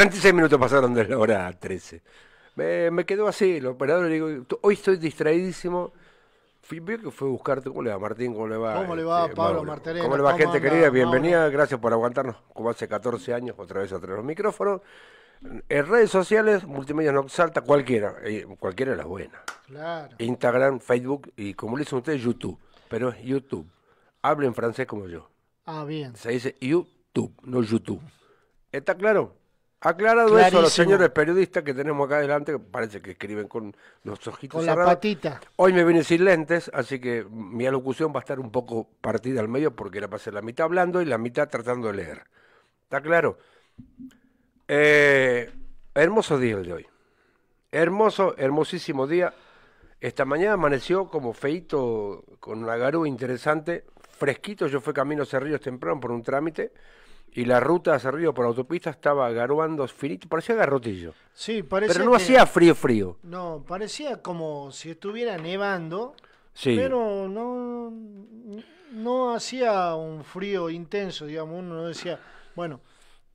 36 minutos pasaron de la hora 13. Me, me quedó así, el operador le digo, hoy estoy distraídísimo. Fui, que fue a buscarte, ¿cómo le va Martín? ¿Cómo le va? ¿Cómo le va este, Pablo Martínez? ¿Cómo le va gente querida? Bienvenida, gracias por aguantarnos como hace 14 años otra vez atrás los micrófonos. En redes sociales, Multimedia no salta, cualquiera, eh, cualquiera es la buena. Claro. Instagram, Facebook y como le dicen ustedes, YouTube. Pero es YouTube. en francés como yo. Ah, bien. Se dice YouTube, no YouTube. ¿Está claro? Aclarado eso a los señores periodistas que tenemos acá adelante, parece que escriben con los ojitos con la patita. Hoy me vine sin lentes, así que mi alocución va a estar un poco partida al medio porque para hacer la mitad hablando y la mitad tratando de leer. ¿Está claro? Eh, hermoso día el de hoy. Hermoso, hermosísimo día. Esta mañana amaneció como feito, con una garú interesante, fresquito. Yo fui camino a Cerrillos temprano por un trámite y la ruta hacia Río por autopista estaba garuando finito, parecía garrotillo. Sí, parecía. Pero no hacía frío, frío. No, parecía como si estuviera nevando. Sí. Pero no, no hacía un frío intenso, digamos. Uno no decía, bueno,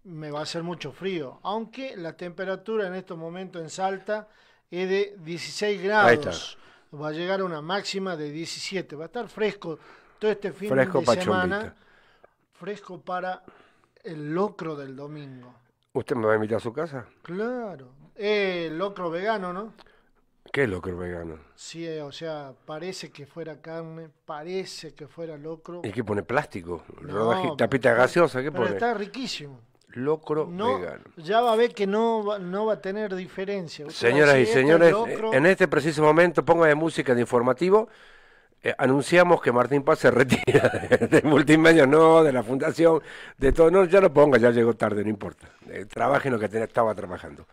me va a hacer mucho frío. Aunque la temperatura en estos momentos en Salta es de 16 grados. Va a llegar a una máxima de 17. Va a estar fresco todo este fin de semana. Fresco para el locro del domingo. ¿Usted me va a invitar a su casa? Claro. Eh, locro vegano, ¿no? ¿Qué locro vegano? Sí, eh, o sea, parece que fuera carne, parece que fuera locro. ¿Y qué pone? ¿Plástico? No, ¿Tapita gaseosa? ¿Qué pone? está riquísimo. Locro vegano. Ya va a ver que no va, no va a tener diferencia. Señoras y señores, en este preciso momento ponga de música de informativo eh, anunciamos que Martín Paz se retira de, de, no, de la fundación, de todo. No, ya lo ponga, ya llegó tarde, no importa. Trabajen eh, trabaje en lo que tenía estaba trabajando.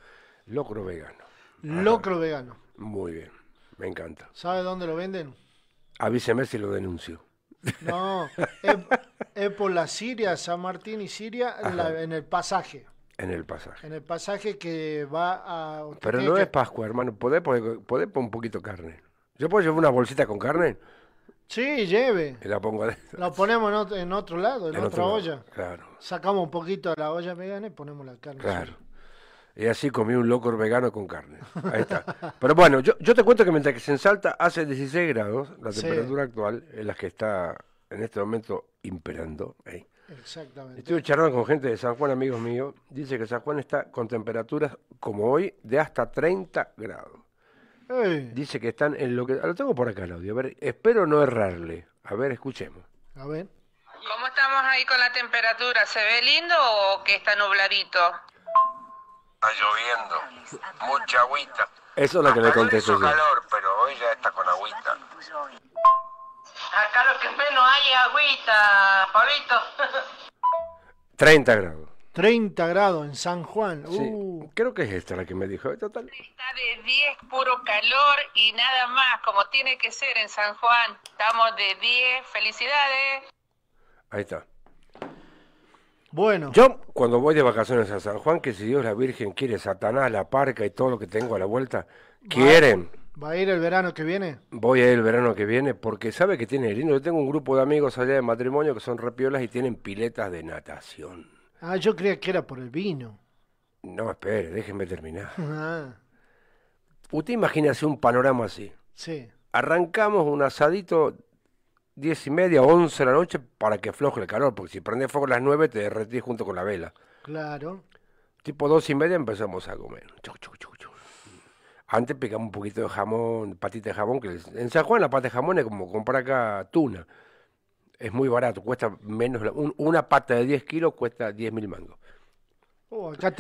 Locro vegano. Locro vegano. Muy bien, me encanta. ¿Sabe dónde lo venden? Avíseme si lo denuncio. No, es, por la Siria, San Martín y Siria, en, el pasaje. En el pasaje. En el pasaje que va a... Pero no es Pascua, hermano. podés poner un poquito carne. ¿Yo puedo llevar una bolsita con carne? Sí, lleve. la pongo adentro. La ponemos en otro, lado, en, otra olla. Claro. Sacamos un poquito de la olla vegana y ponemos la carne. Claro. Y así comí un locor vegano con carne. Ahí está. Pero bueno, yo, te cuento que mientras que se ensalta hace 16 grados, la temperatura actual es la que está en este momento imperando. ¿eh? Exactamente. Estuve charlando con gente de San Juan, amigos míos. Dice que San Juan está con temperaturas como hoy de hasta 30 grados. Eh. Dice que están en lo que... Lo tengo por acá el audio. A ver, espero no errarle. A ver, escuchemos. A ver. ¿Cómo estamos ahí con la temperatura? ¿Se ve lindo o que está nubladito? Está lloviendo. Mucha agüita. Eso es lo que le contestó. calor, pero hoy ya está con agüita. Acá lo que menos hay es agüita, Pablito. 30 grados. 30 grados en San Juan. Uh. Creo que es esta la que me dijo. Está ¿eh? de 10, puro calor y nada más, como tiene que ser en San Juan. Estamos de 10, felicidades. Ahí está. Bueno. Yo, cuando voy de vacaciones a San Juan, que si Dios la Virgen quiere, Satanás, la parca y todo lo que tengo a la vuelta, quieren. ¿Va a ir el verano que viene? Voy a ir el verano que viene porque sabe que tiene lindo. Yo tengo un grupo de amigos allá de matrimonio que son repiolas y tienen piletas de natación. Ah, yo creía que era por el vino. No, espere, déjenme terminar. Ah. Usted imagina un panorama así. sí. Arrancamos un asadito diez y media, 11 de la noche para que afloje el calor, porque si prendes fuego a las 9 te derretís junto con la vela. Claro. Tipo dos y media empezamos a comer. Antes picamos un poquito de jamón, patita de jamón, que en San Juan la pata de jamón es como comprar acá tuna es muy barato, cuesta menos, una pata de 10 kilos cuesta 10 mil mangos. Oh, acá,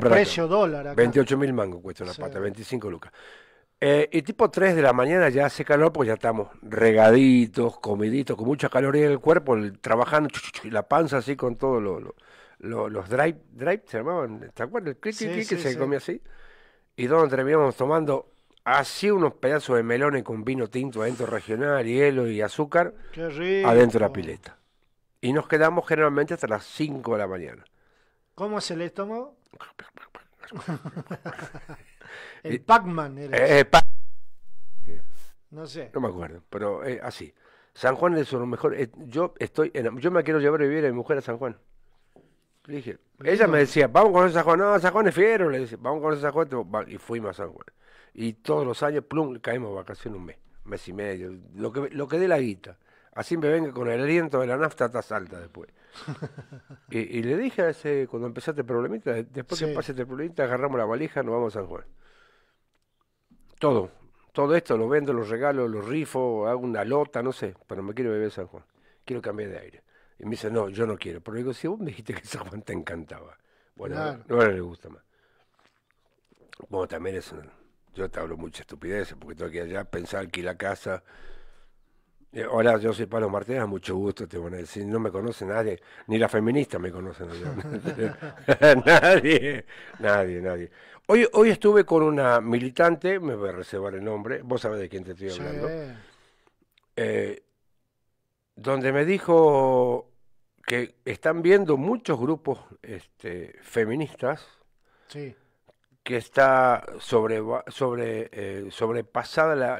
te, precio dólar. 28.000 28 mil mangos cuesta una pata, 25 lucas. Eh, y tipo 3 de la mañana ya hace calor, pues ya estamos regaditos, comiditos, con mucha caloría en el cuerpo, trabajando, la panza así con todos lo, los drive, drive se llamaban, ¿te acuerdas? El que se comía así. Y donde terminamos tomando así unos pedazos de melones con vino tinto adentro regional, hielo y azúcar, adentro de la pileta. Y nos quedamos generalmente hasta las 5 de la mañana. ¿Cómo es el estómago? el Pac-Man era. Eh, no sé. No me acuerdo, pero eh, así. San Juan es lo mejor. Eh, yo estoy, yo me quiero llevar a vivir a mi mujer a San Juan. ella me decía, vamos con San Juan, no, San Juan es fiero, le dije, vamos con San Juan, y fuimos a San Juan y todos los años, plum, caemos vacaciones un mes, mes y medio, lo que, lo que dé la guita. Así me venga con el aliento de la nafta está alta después. y, le dije a ese, cuando empezaste el problemita, después que pase este problemita, agarramos la valija, nos vamos a San Juan. Todo, todo esto lo vendo, lo regalo, lo rifo, hago una lota, no sé, pero me quiero beber San Juan, quiero cambiar de aire. Y me dice, no, yo no quiero. Pero le digo, si vos me dijiste que San Juan te encantaba, bueno, no, le gusta más. Bueno, también es yo te hablo mucha estupidez, porque tengo que ir allá, pensar aquí la casa. Eh, hola, yo soy Pablo Martínez, mucho gusto, te van a decir. No me conoce nadie, ni la feminista me conoce nadie, nadie, nadie. Hoy, hoy estuve con una militante, me voy a reservar el nombre, vos sabés de quién te estoy hablando. Eh, donde me dijo que están viendo muchos grupos este, feministas. Sí que está sobre, sobre, eh, sobrepasada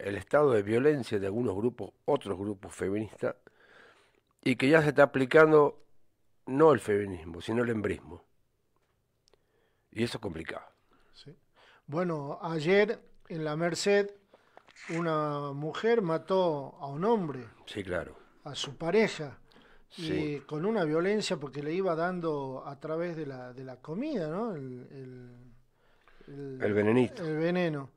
el estado de violencia de algunos grupos, otros grupos feministas, y que ya se está aplicando no el feminismo, sino el embrismo. Y eso es complicado. Bueno, ayer en la Merced una mujer mató a un hombre. Sí, claro. A su pareja. Y con una violencia porque le iba dando a través de la, de la comida, ¿no? El, veneno.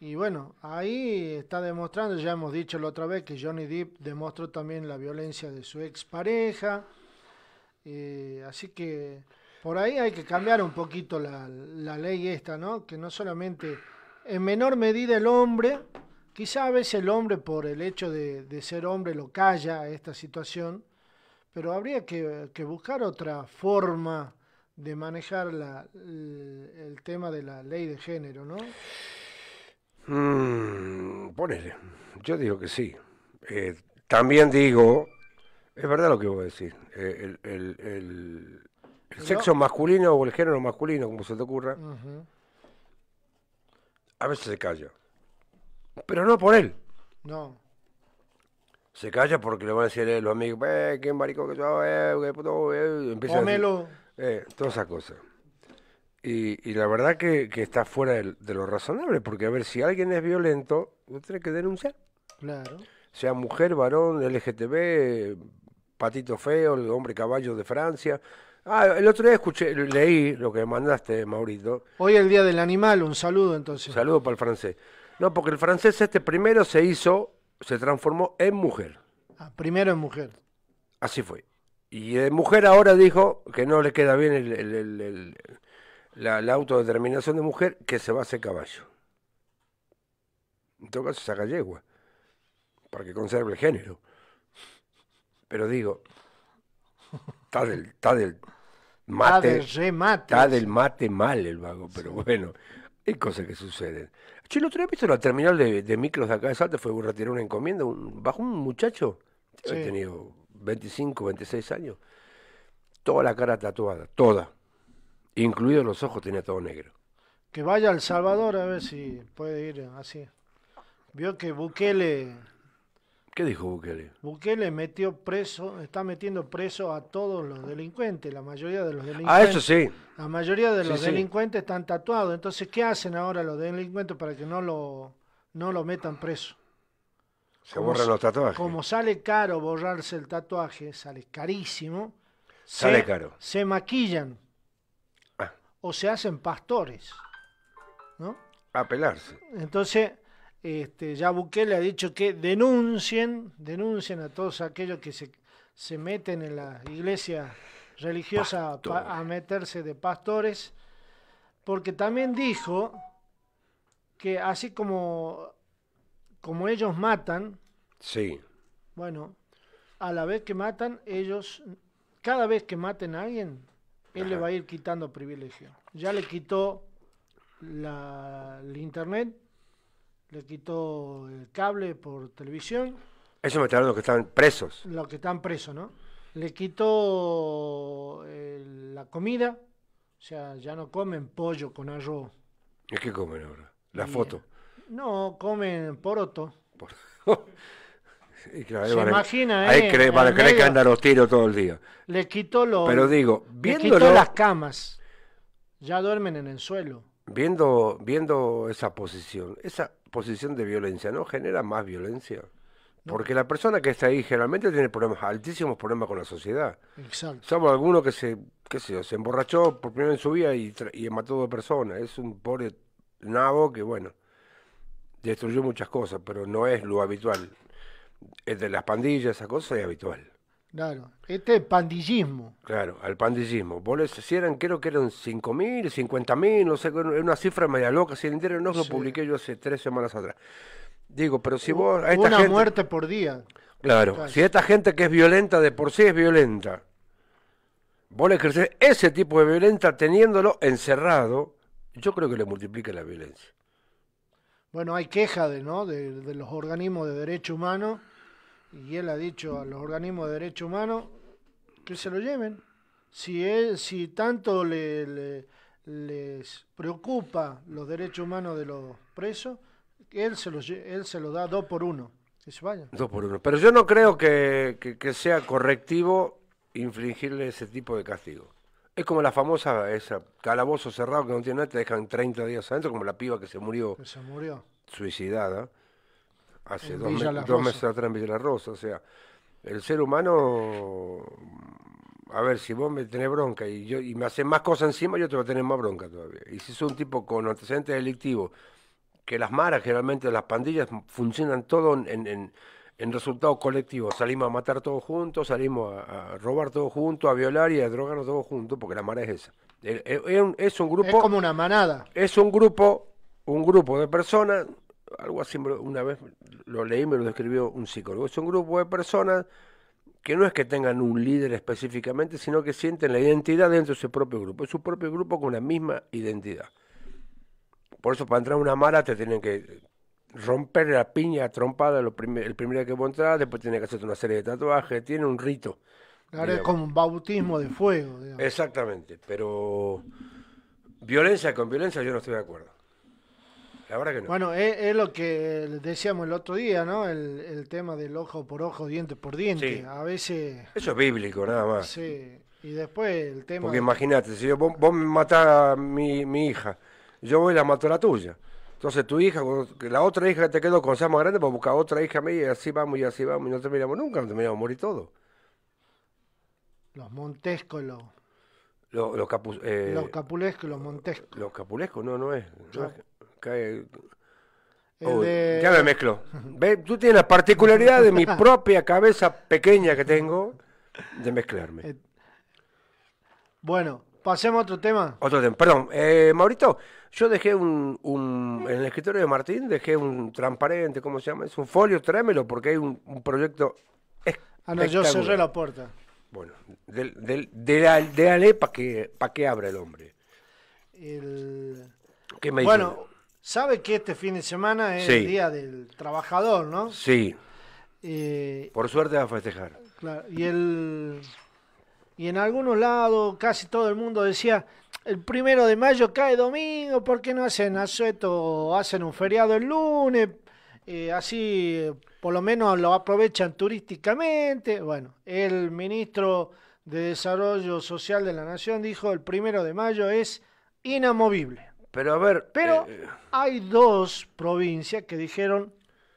Y bueno, ahí está demostrando, ya hemos dicho la otra vez, que Johnny Depp demostró también la violencia de su expareja. Eh, así que por ahí hay que cambiar un poquito la, la ley esta, ¿no? Que no solamente en menor medida el hombre, quizá a veces el hombre por el hecho de, de ser hombre lo calla a esta situación, pero habría que, buscar otra forma de manejar la, el, tema de la ley de género, ¿no? Mm, ponele, yo digo que sí. Eh, también digo, es verdad lo que voy a decir, eh, el, sexo masculino o el género masculino, como se te ocurra, a veces se calla. Pero no por él. No se calla porque le van a decir a los amigos, eh, qué marico que yo, eh, qué puto, eh", empieza Pómelo. Eh, toda esa cosa. Y, la verdad que, está fuera de, lo razonable, porque a ver, si alguien es violento, lo tiene que denunciar. Claro. Sea mujer, varón, LGTB, patito feo, el hombre caballo de Francia. Ah, el otro día escuché, leí lo que mandaste, Maurito. Hoy es el Día del Animal, un saludo entonces. saludo para el francés. No, porque el francés este primero se hizo se transformó en mujer. Ah, primero en mujer. Así fue. Y de mujer ahora dijo que no le queda bien el, la, autodeterminación de mujer, que se va a hacer caballo. En todo caso, saca yegua, para que conserve el género. Pero digo, está del, está del mate. Está del, mate mal el vago, pero bueno, hay cosas que suceden. Che, ¿tú otro visto la terminal de, de, micros de acá de Salta, fue a retirar una encomienda, bajo un muchacho, que he tenido 25, 26 años, toda la cara tatuada, toda, incluidos los ojos, tenía todo negro. Que vaya al Salvador a ver si puede ir así. Vio que Bukele ¿Qué dijo Bukele? Bukele metió preso, está metiendo preso a todos los delincuentes, la mayoría de los delincuentes. Ah, eso sí. La mayoría de los delincuentes están tatuados. Entonces, ¿qué hacen ahora los delincuentes para que no lo, no lo metan preso? Se borran los tatuajes. Como sale caro borrarse el tatuaje, sale carísimo. Sale caro. Se maquillan. Ah. O se hacen pastores. ¿No? A pelarse. Entonces este, ya le ha dicho que denuncien, denuncien a todos aquellos que se, meten en la iglesia religiosa a meterse de pastores, porque también dijo que así como, como ellos matan, sí. bueno, a la vez que matan, ellos, cada vez que maten a alguien, él le va a ir quitando privilegio. Ya le quitó la, el internet, le quitó el cable por televisión. Eso me está los que están presos. Los que están presos, ¿no? Le quito eh, la comida, o sea, ya no comen pollo con arroz. ¿Y qué comen ahora? ¿La foto? No, comen poroto. Por... y Se imagina, ahí eh, que andan los tiros todo el día. Le quitó los... Pero digo, viéndolo... las camas, ya duermen en el suelo. Viendo, viendo esa posición, esa posición de violencia, ¿no? Genera más violencia. Porque la persona que está ahí generalmente tiene problemas, altísimos problemas con la sociedad. Exacto. Somos algunos que se, qué sé yo, se emborrachó por primera vez en su vida y, y mató a dos personas. Es un pobre nabo que, bueno, destruyó muchas cosas, pero no es lo habitual. Es de las pandillas, esa cosa es habitual. Claro, este es pandillismo. Claro, al pandillismo. Vos les, si eran, creo que eran 5.000, 50.000, no sé, una cifra media loca, si el interior no lo publiqué yo hace tres semanas atrás. Digo, pero si vos... una muerte por día. Claro, si esta gente que es violenta de por sí es violenta, vos le ejercés ese tipo de violenta teniéndolo encerrado, yo creo que le multiplica la violencia. Bueno, hay quejas de, ¿no? de, de los organismos de derecho humano y él ha dicho a los organismos de derechos humanos que se lo lleven. Si, él, si tanto le, les preocupa los derechos humanos de los presos, él se los, él se los da dos por uno. Que se vayan. Dos por uno. Pero yo no creo que, sea correctivo infligirle ese tipo de castigo. Es como la famosa esa calabozo cerrado que no tiene nada, te dejan 30 días adentro, como la piba que se murió. Que se murió. Suicidada hace dos, meses atrás en Villa La Rosa. O sea, el ser humano, a ver, si vos me tenés bronca y yo y me haces más cosas encima, yo te voy a tener más bronca todavía. Y si es un tipo con antecedentes delictivos, que las maras, generalmente las pandillas, funcionan todo en, en, en resultados colectivos. Salimos a matar todos juntos, salimos a, robar todos juntos, a violar y a drogarnos todos juntos, porque la mara es esa. Es, un, grupo... Es como una manada. Es un grupo, un grupo de personas algo así, una vez lo leí, me lo describió un psicólogo. Es un grupo de personas que no es que tengan un líder específicamente, sino que sienten la identidad dentro de su propio grupo. Es su propio grupo con la misma identidad. Por eso, para entrar a una mala te tienen que romper la piña trompada el primer día que vos entras, después tiene que hacerte una serie de tatuajes, tiene un rito. Claro, es como un bautismo de fuego. Exactamente, pero violencia con violencia yo no estoy de acuerdo. Bueno, es, lo que decíamos el otro día, ¿no? El, tema del ojo por ojo, diente por diente. A veces. Eso es bíblico, nada más. Sí. Y después el tema. Porque imagínate, si yo, vos, me matás a mi, mi, hija, yo voy a la mato a la tuya. Entonces tu hija, la otra hija que te quedó con más grande, pues buscar otra hija mía y así vamos y así vamos y no terminamos nunca, no terminamos morir todo. Los montescos Los, los, eh, los capulescos, los montescos. Los capulescos, no, no es. No es. Eh, oh, ya me mezclo. ¿Ve? Tú tienes la particularidad de mi propia cabeza pequeña que tengo de mezclarme. Eh, bueno, pasemos a otro tema. Otro tema. Perdón, eh, Maurito, yo dejé un, En el escritorio de Martín dejé un transparente, ¿cómo se llama? Es un folio, tráemelo, porque hay un, proyecto. Ah, no, yo cerré la puerta. Bueno, de, del de para que, que abra el hombre. ¿Qué me bueno, Sabe que este fin de semana es el Día del Trabajador, ¿no? Sí. Por suerte va a festejar. Claro, y, el, y en algunos lados casi todo el mundo decía, el primero de mayo cae domingo, ¿por qué no hacen asueto? Hacen un feriado el lunes, eh, así por lo menos lo aprovechan turísticamente. Bueno, el ministro de Desarrollo Social de la Nación dijo, el primero de mayo es inamovible. Pero a ver. Pero eh, eh. hay dos provincias que dijeron: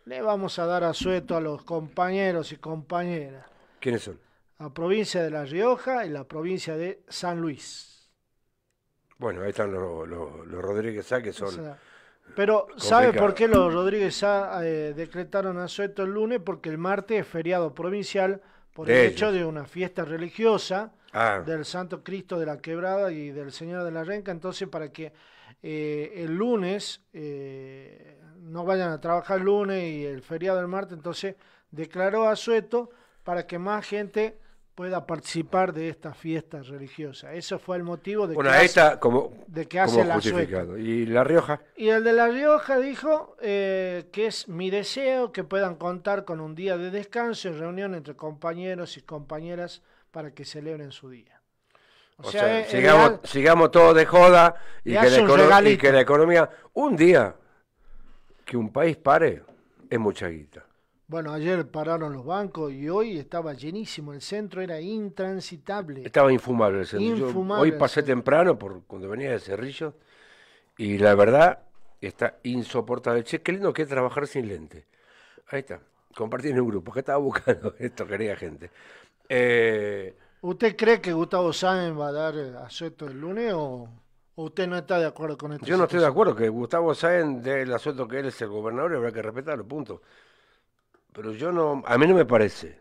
le vamos a dar asueto a los compañeros y compañeras. ¿Quiénes son? La provincia de La Rioja y la provincia de San Luis. Bueno, ahí están los, Rodríguez A que son. pero, ¿sabe por qué los Rodríguez A eh, decretaron asueto el lunes? Porque el martes es feriado provincial por el hecho de una fiesta religiosa ah. del Santo Cristo de la Quebrada y del Señor de la Renca. Entonces, para que eh, el lunes, eh, no vayan a trabajar el lunes y el feriado el martes, entonces declaró asueto para que más gente pueda participar de estas fiestas religiosas. Eso fue el motivo de que, hace, como, la ¿Y La Rioja? Y el de La Rioja dijo eh, que es mi deseo que puedan contar con un día de descanso y reunión entre compañeros y compañeras para que celebren su día. O, sea, sigamos, todos de joda y que, la economía... Un día que un país pare es mucha guita. Bueno, ayer pararon los bancos y hoy estaba llenísimo. El centro era intransitable. Estaba infumable el centro. hoy pasé temprano por cuando venía de Cerrillo y la verdad está insoportable. Che, qué lindo que es trabajar sin lente. Ahí está, Compartí en un grupo. ¿Qué estaba buscando esto, Quería gente? Eh, ¿Usted cree que Gustavo Sáenz va a dar asueto el lunes o, usted no está de acuerdo con esto? Yo no estoy de acuerdo que Gustavo Sáenz dé el asueto que él es el gobernador y habrá que respetarlo, punto. Pero yo no, a mí no me parece.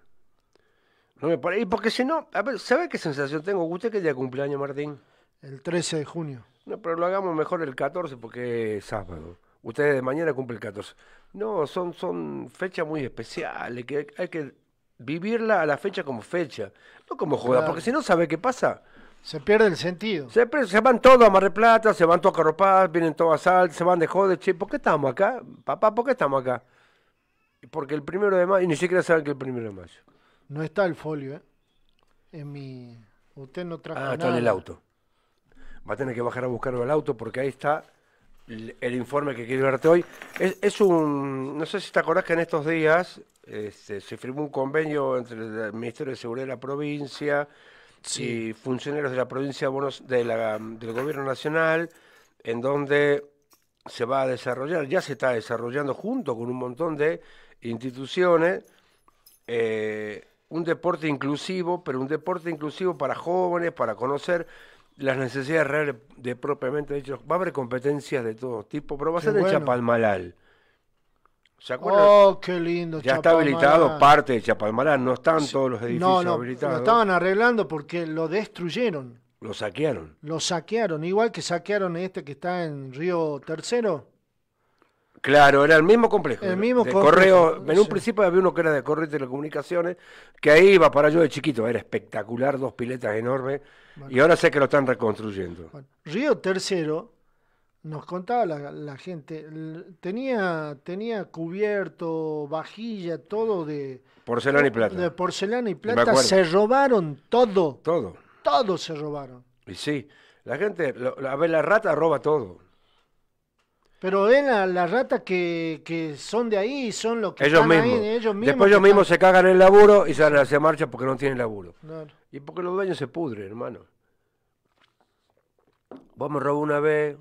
No me parece. Y porque si no, ¿sabe qué sensación tengo? ¿Usted qué día cumpleaños, Martín? El 13 de junio. No, pero lo hagamos mejor el 14 porque es sábado. Ustedes de mañana cumple el 14. No, son, son fechas muy especiales que hay que vivirla a la fecha como fecha, no como joda, porque si no, ¿sabe qué pasa? Se pierde el sentido. Se, van todos a Mar Plata, se van todos a Carropaz, vienen todos a Sal, se van de jode ¿por qué estamos acá? Papá, ¿por qué estamos acá? Porque el primero de mayo, y ni siquiera saben que el primero de mayo. No está el folio, ¿eh? En mi... Usted no trajo Ah, está en el auto. Va a tener que bajar a buscarlo al auto porque ahí está el informe que quiero darte hoy. Es, un, no sé si te acordás que en estos días este, se firmó un convenio entre el Ministerio de Seguridad de la provincia y funcionarios de la provincia la, del Gobierno Nacional, en donde se va a desarrollar, ya se está desarrollando junto con un montón de instituciones, eh, un deporte inclusivo, pero un deporte inclusivo para jóvenes, para conocer las necesidades reales de propiamente dicho. Va a haber competencias de todo tipo, pero va a ser bueno. Chapalmalal. ¿Se acuerdan? Oh, qué lindo. Ya está habilitado parte de Chapalmalal, no están todos los edificios no, no, habilitados. Lo estaban arreglando porque lo destruyeron. Lo saquearon. Lo saquearon, igual que saquearon este que está en Río Tercero. Claro, era el mismo complejo. El mismo correo. En un principio había uno que era de correo y telecomunicaciones, que ahí iba para yo de chiquito. Era espectacular, dos piletas enormes y ahora sé que lo están reconstruyendo. Río Tercero, nos contaba la, gente, tenía, tenía cubierto, vajilla, todo de... Porcelana y plata. De porcelana y plata. Se robaron todo. Todo. Todo se robaron. Y sí, la gente, a ver, la rata roba todo. Pero ven a la rata que, son de ahí, y son los que ellos mismos. ellos mismos. Después ellos mismos se cagan el laburo y van a hacer marcha porque no tienen laburo. Y porque los dueños se pudren, hermano. Vos me robó una vez,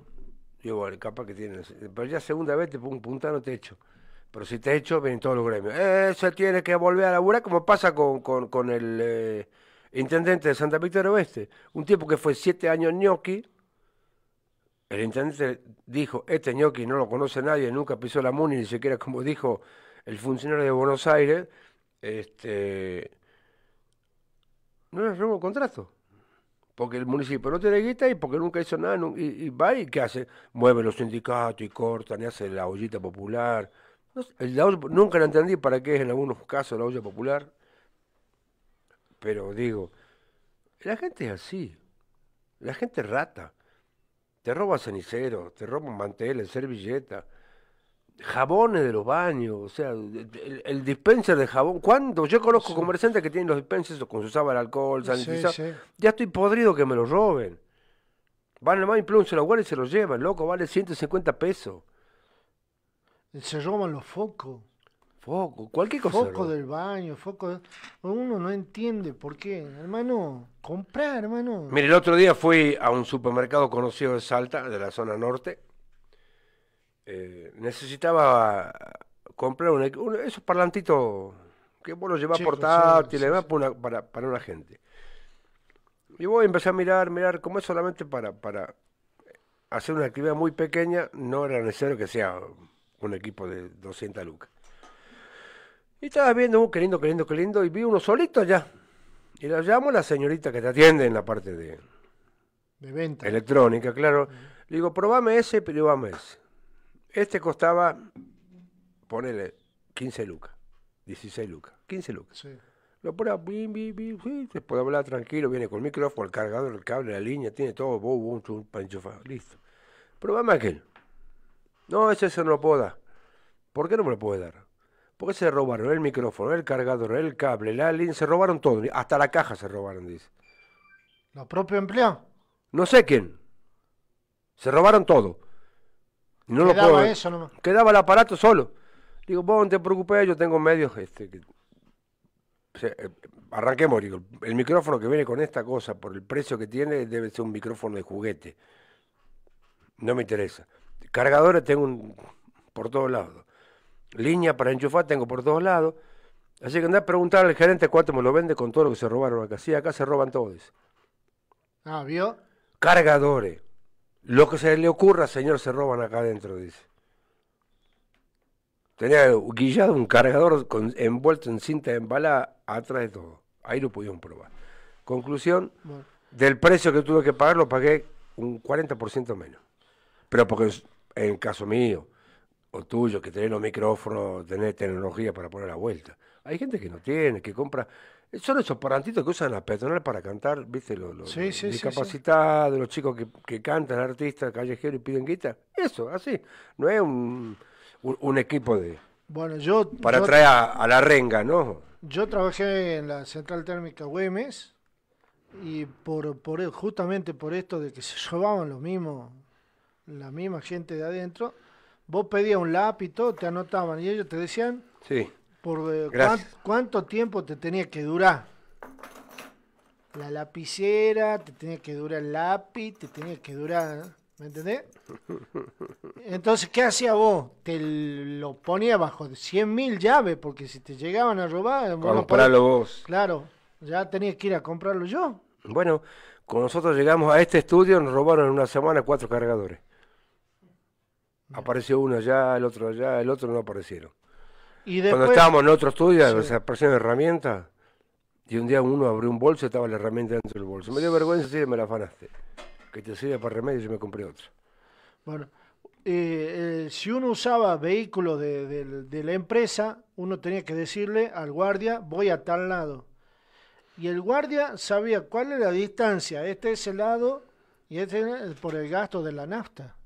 digo, bueno, capaz que tienes. Pero ya segunda vez te pongo un puntano echo. Pero si te echo, vienen todos los gremios. eso tiene que volver a laburar, como pasa con, con, el eh, intendente de Santa Victoria Oeste. Un tipo que fue siete años ñoqui el intendente dijo, este ñoqui no lo conoce nadie, nunca pisó la MUNI, ni siquiera como dijo el funcionario de Buenos Aires, este, no le robó contrato. Porque el municipio no tiene guita y porque nunca hizo nada. Y, va y ¿qué hace? Mueve los sindicatos y cortan y hace la ollita popular. nunca la entendí para qué es en algunos casos la olla popular. Pero digo, la gente es así. La gente rata. Te roban ceniceros, te roban manteles, servilletas, jabones de los baños, o sea, el, dispenser de jabón. ¿Cuándo? Yo conozco comerciantes que tienen los dispensers con su el alcohol, Ya estoy podrido que me lo roben. Van al y plum, se lo y se lo llevan, loco, vale 150 pesos. Se roban los focos. Foco, cualquier cosa. Foco del baño, foco. Uno no entiende por qué. Hermano, comprar, hermano. Mire, el otro día fui a un supermercado conocido de Salta, de la zona norte. Eh, necesitaba comprar un, esos parlantitos que vos los llevás portátiles, para, una gente. Y voy a empezar a mirar, mirar, como es solamente para, para hacer una actividad muy pequeña, no era necesario que sea un equipo de 200 lucas. Y estaba viendo, uh, qué lindo, qué lindo, qué lindo, y vi uno solito allá. Y la llamo a la señorita que te atiende en la parte de, de venta. Electrónica, claro. Le digo, probame ese, probame ese. Este costaba, ponele, 15 lucas, 16 lucas, 15 lucas. Sí. Lo prueba, bim, bim, bim, se puede hablar tranquilo, viene con el micrófono, el cargador, el cable, la línea, tiene todo, boom, boom, chum, panchofa. listo. Probame aquel. No, ese eso no lo puedo dar. ¿Por qué no me lo puede dar? qué se robaron el micrófono, el cargador, el cable, la línea, se robaron todo. Hasta la caja se robaron, dice. ¿Los propios empleados? No sé quién. Se robaron todo. No Quedaba lo eso Quedaba el aparato solo. Digo, vos no te preocupes, yo tengo medios. Este, eh, arranquemos, digo. El micrófono que viene con esta cosa, por el precio que tiene, debe ser un micrófono de juguete. No me interesa. Cargadores tengo un... por todos lados línea para enchufar tengo por todos lados. Así que andá a preguntar al gerente cuánto me lo vende con todo lo que se robaron acá. Sí, acá se roban todos. Ah, ¿vio? Cargadores. Lo que se le ocurra, señor, se roban acá adentro, dice. Tenía guillado un cargador envuelto en cinta de embalada atrás de todo. Ahí lo pudieron probar. Conclusión, del precio que tuve que pagar lo pagué un 40% menos. Pero porque en, en caso mío, tuyo, que tenés los micrófonos, tenés tecnología para poner la vuelta. Hay gente que no tiene, que compra. Eh, son esos parantitos que usan las peatonal para cantar, ¿viste? Los, discapacitados, los chicos que, cantan, artistas callejeros y piden guita. Eso, así. No es un, equipo de. Bueno, yo. Para traer a, la renga, ¿no? Yo trabajé en la central térmica Güemes y por, por justamente por esto de que se llevaban los mismos, la misma gente de adentro vos pedías un lápiz, todo, te anotaban y ellos te decían sí. por eh, cuánto tiempo te tenía que durar. La lapicera, te tenía que durar el lápiz, te tenía que durar, ¿me entendés? Entonces, ¿qué hacía vos? Te lo ponía bajo mil llaves, porque si te llegaban a robar... Compralo vos, Claro, ya tenías que ir a comprarlo yo. Bueno, cuando nosotros llegamos a este estudio nos robaron en una semana cuatro cargadores. Apareció uno allá, el otro allá, el otro no aparecieron. Y Cuando estábamos en otro estudio, se aparecieron herramientas. Y un día uno abrió un bolso y estaba la herramienta dentro del bolso. Me dio vergüenza y me la afanaste. Que te sirve para remedio, yo me compré otro. Bueno, eh, eh, si uno usaba vehículo de, de, la empresa, uno tenía que decirle al guardia, voy a tal lado. Y el guardia sabía cuál era la distancia, este es el lado y este es por el gasto de la nafta.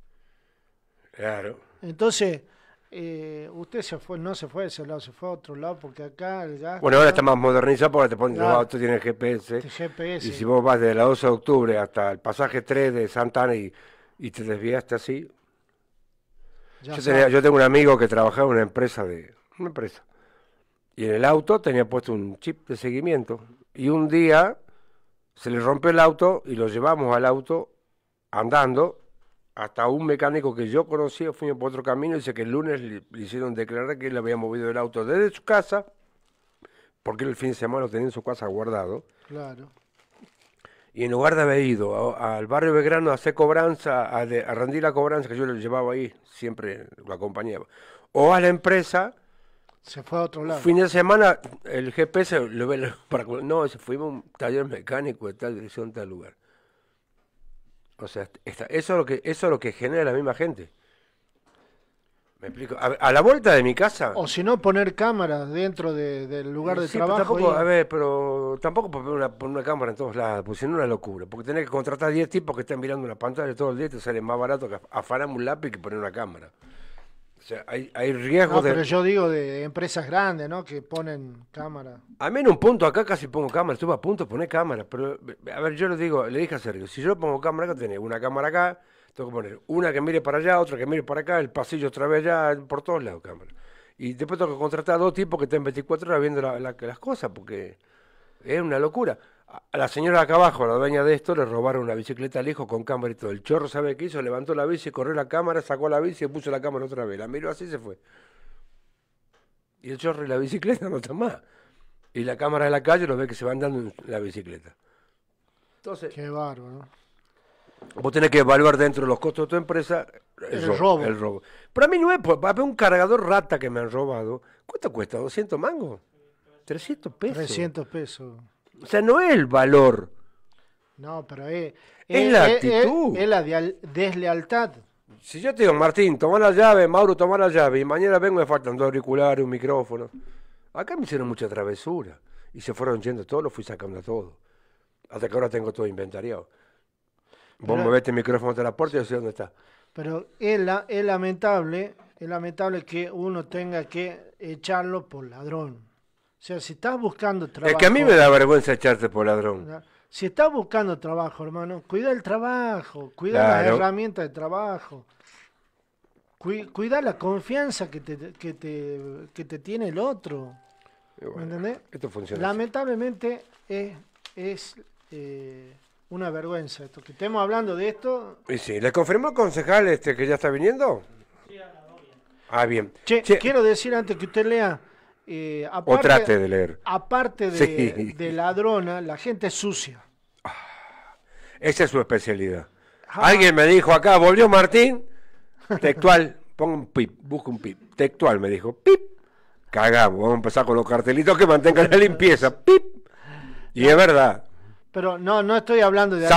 Claro. Entonces, eh, usted se fue, no se fue de ese lado, se fue a otro lado porque acá Bueno, ahora está más modernizado porque te ponen, los autos tienen GPS. GPS. Y si vos vas desde la 12 de octubre hasta el pasaje 3 de Santana y, y te desviaste así. yo, tengo un amigo que trabajaba en una empresa de. Una empresa. Y en el auto tenía puesto un chip de seguimiento. Y un día se le rompió el auto y lo llevamos al auto andando hasta un mecánico que yo conocía, fuimos por otro camino, dice que el lunes le, hicieron declarar que él había movido el auto desde su casa, porque el fin de semana lo tenía en su casa guardado. Claro. Y en lugar de haber ido al barrio Belgrano a hacer cobranza, a, rendir la cobranza que yo le llevaba ahí, siempre lo acompañaba, o a la empresa. Se fue a otro lado. Fin de semana, el GPS, lo, para, no, fuimos a un taller mecánico de tal dirección, tal lugar. O sea, eso, es lo que, eso es lo que genera la misma gente. ¿Me explico? A, la vuelta de mi casa. O si no, poner cámaras dentro del lugar de trabajo. Tampoco, A ver, pero tampoco poner una, cámara en todos lados, porque si no es una locura. Porque tenés que contratar 10 tipos que estén mirando una pantalla todo el día, te sale más barato que afanar un lápiz que poner una cámara hay, hay riesgo de... Pero yo digo de empresas grandes, ¿no? Que ponen cámaras A mí en un punto acá casi pongo cámara, estuve a punto de poner cámara. Pero, a ver, yo le digo, le dije a Sergio, si yo pongo cámara acá, tenés una cámara acá, tengo que poner una que mire para allá, otra que mire para acá, el pasillo otra vez allá, por todos lados cámara. Y después tengo que contratar a dos tipos que estén 24 horas viendo la, las cosas, porque es una locura. A la señora acá abajo, la dueña de esto, le robaron una bicicleta lejos con cámara y todo. El chorro, ¿sabe qué hizo? Levantó la bici, corrió la cámara, sacó la bici, y puso la cámara otra vez. La miró así y se fue. Y el chorro y la bicicleta no están más. Y la cámara de la calle lo ve que se van dando en la bicicleta. Entonces. Qué bárbaro. Vos tenés que evaluar dentro de los costos de tu empresa el, robo, el robo, Pero a mí no es, para un cargador rata que me han robado, ¿cuánto cuesta? ¿200 mangos? 300 pesos. 300 pesos. O sea, no es el valor. No, pero es, es, la actitud. Es, la deslealtad. Si yo te digo, Martín, toma la llave, Mauro, toma la llave, y mañana vengo me faltan dos auriculares, un micrófono. Acá me hicieron mucha travesura. Y se fueron yendo todos, lo fui sacando todo. Hasta que ahora tengo todo inventariado. Vos me el micrófono hasta la puerta y yo sé dónde está. Pero es, es lamentable, es lamentable que uno tenga que echarlo por ladrón. O sea, si estás buscando trabajo. Es que a mí me da vergüenza echarte por ladrón. Si estás buscando trabajo, hermano, cuida el trabajo, cuida la las herramientas de trabajo. Cuida la confianza que te, tiene el otro. ¿Me entendés? Esto funciona. Lamentablemente es, eh, una vergüenza esto. Que estemos hablando de esto. sí, ¿le confirmó el concejal este que ya está viniendo? Sí, Ah, bien. che. quiero decir antes que usted lea. Eh, o trate de leer. Aparte de, de ladrona, la gente es sucia. Ah, esa es su especialidad. Ah. Alguien me dijo acá, volvió Martín, textual, pongo un pip, busco un pip, textual me dijo, pip, cagamos, vamos a empezar con los cartelitos que mantengan la limpieza, pip. Y es verdad. Pero no, no estoy hablando de...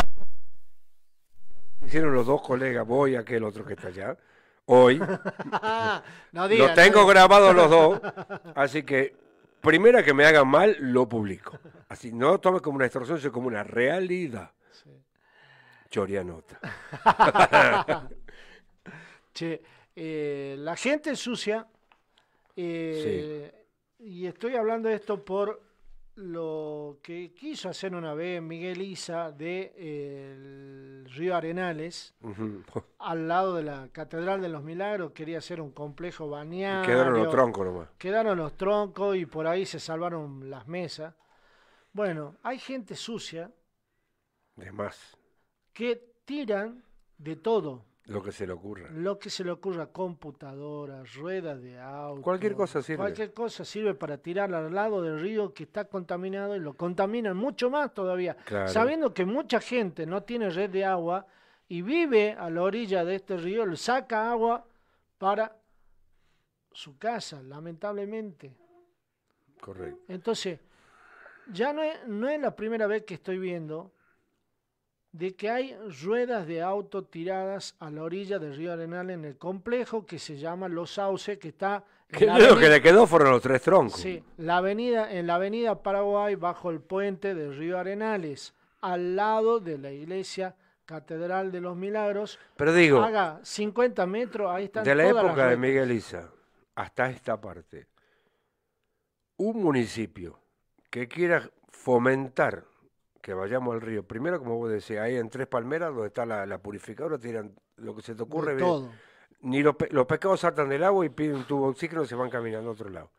Hicieron los dos colegas, voy a aquel otro que está allá hoy. no lo tengo grabado los dos, así que primera que me haga mal, lo publico. Así, no tome como una extorsión, sino como una realidad. Sí. nota che, eh, la gente sucia, eh, y estoy hablando de esto por lo que quiso hacer una vez Miguel Isa de eh, el Río Arenales, al lado de la Catedral de los Milagros, quería hacer un complejo bañado. Quedaron los troncos Quedaron los troncos y por ahí se salvaron las mesas. Bueno, hay gente sucia. Que tiran de todo. Lo que se le ocurra. Lo que se le ocurra, computadoras, ruedas de auto. Cualquier cosa sirve. Cualquier cosa sirve para tirar al lado del río que está contaminado y lo contaminan mucho más todavía. Sabiendo que mucha gente no tiene red de agua y vive a la orilla de este río, le saca agua para su casa, lamentablemente. Correcto. Entonces, ya no es, no es la primera vez que estoy viendo de que hay ruedas de auto tiradas a la orilla del río Arenal en el complejo que se llama Los Sauces, que está... Que lo que le quedó fueron los tres troncos. Sí, la avenida, en la avenida Paraguay, bajo el puente del río Arenales, al lado de la iglesia Catedral de los Milagros. Pero digo... Haga 50 metros, ahí están De la época de Miguel Isa hasta esta parte, un municipio que quiera fomentar que vayamos al río. Primero, como vos decís, ahí en Tres Palmeras, donde está la, purificadora, tiran lo que se te ocurre. Bien, Ni los, los, pescados saltan del agua y piden un tubo oxígeno y se van caminando a otro lado.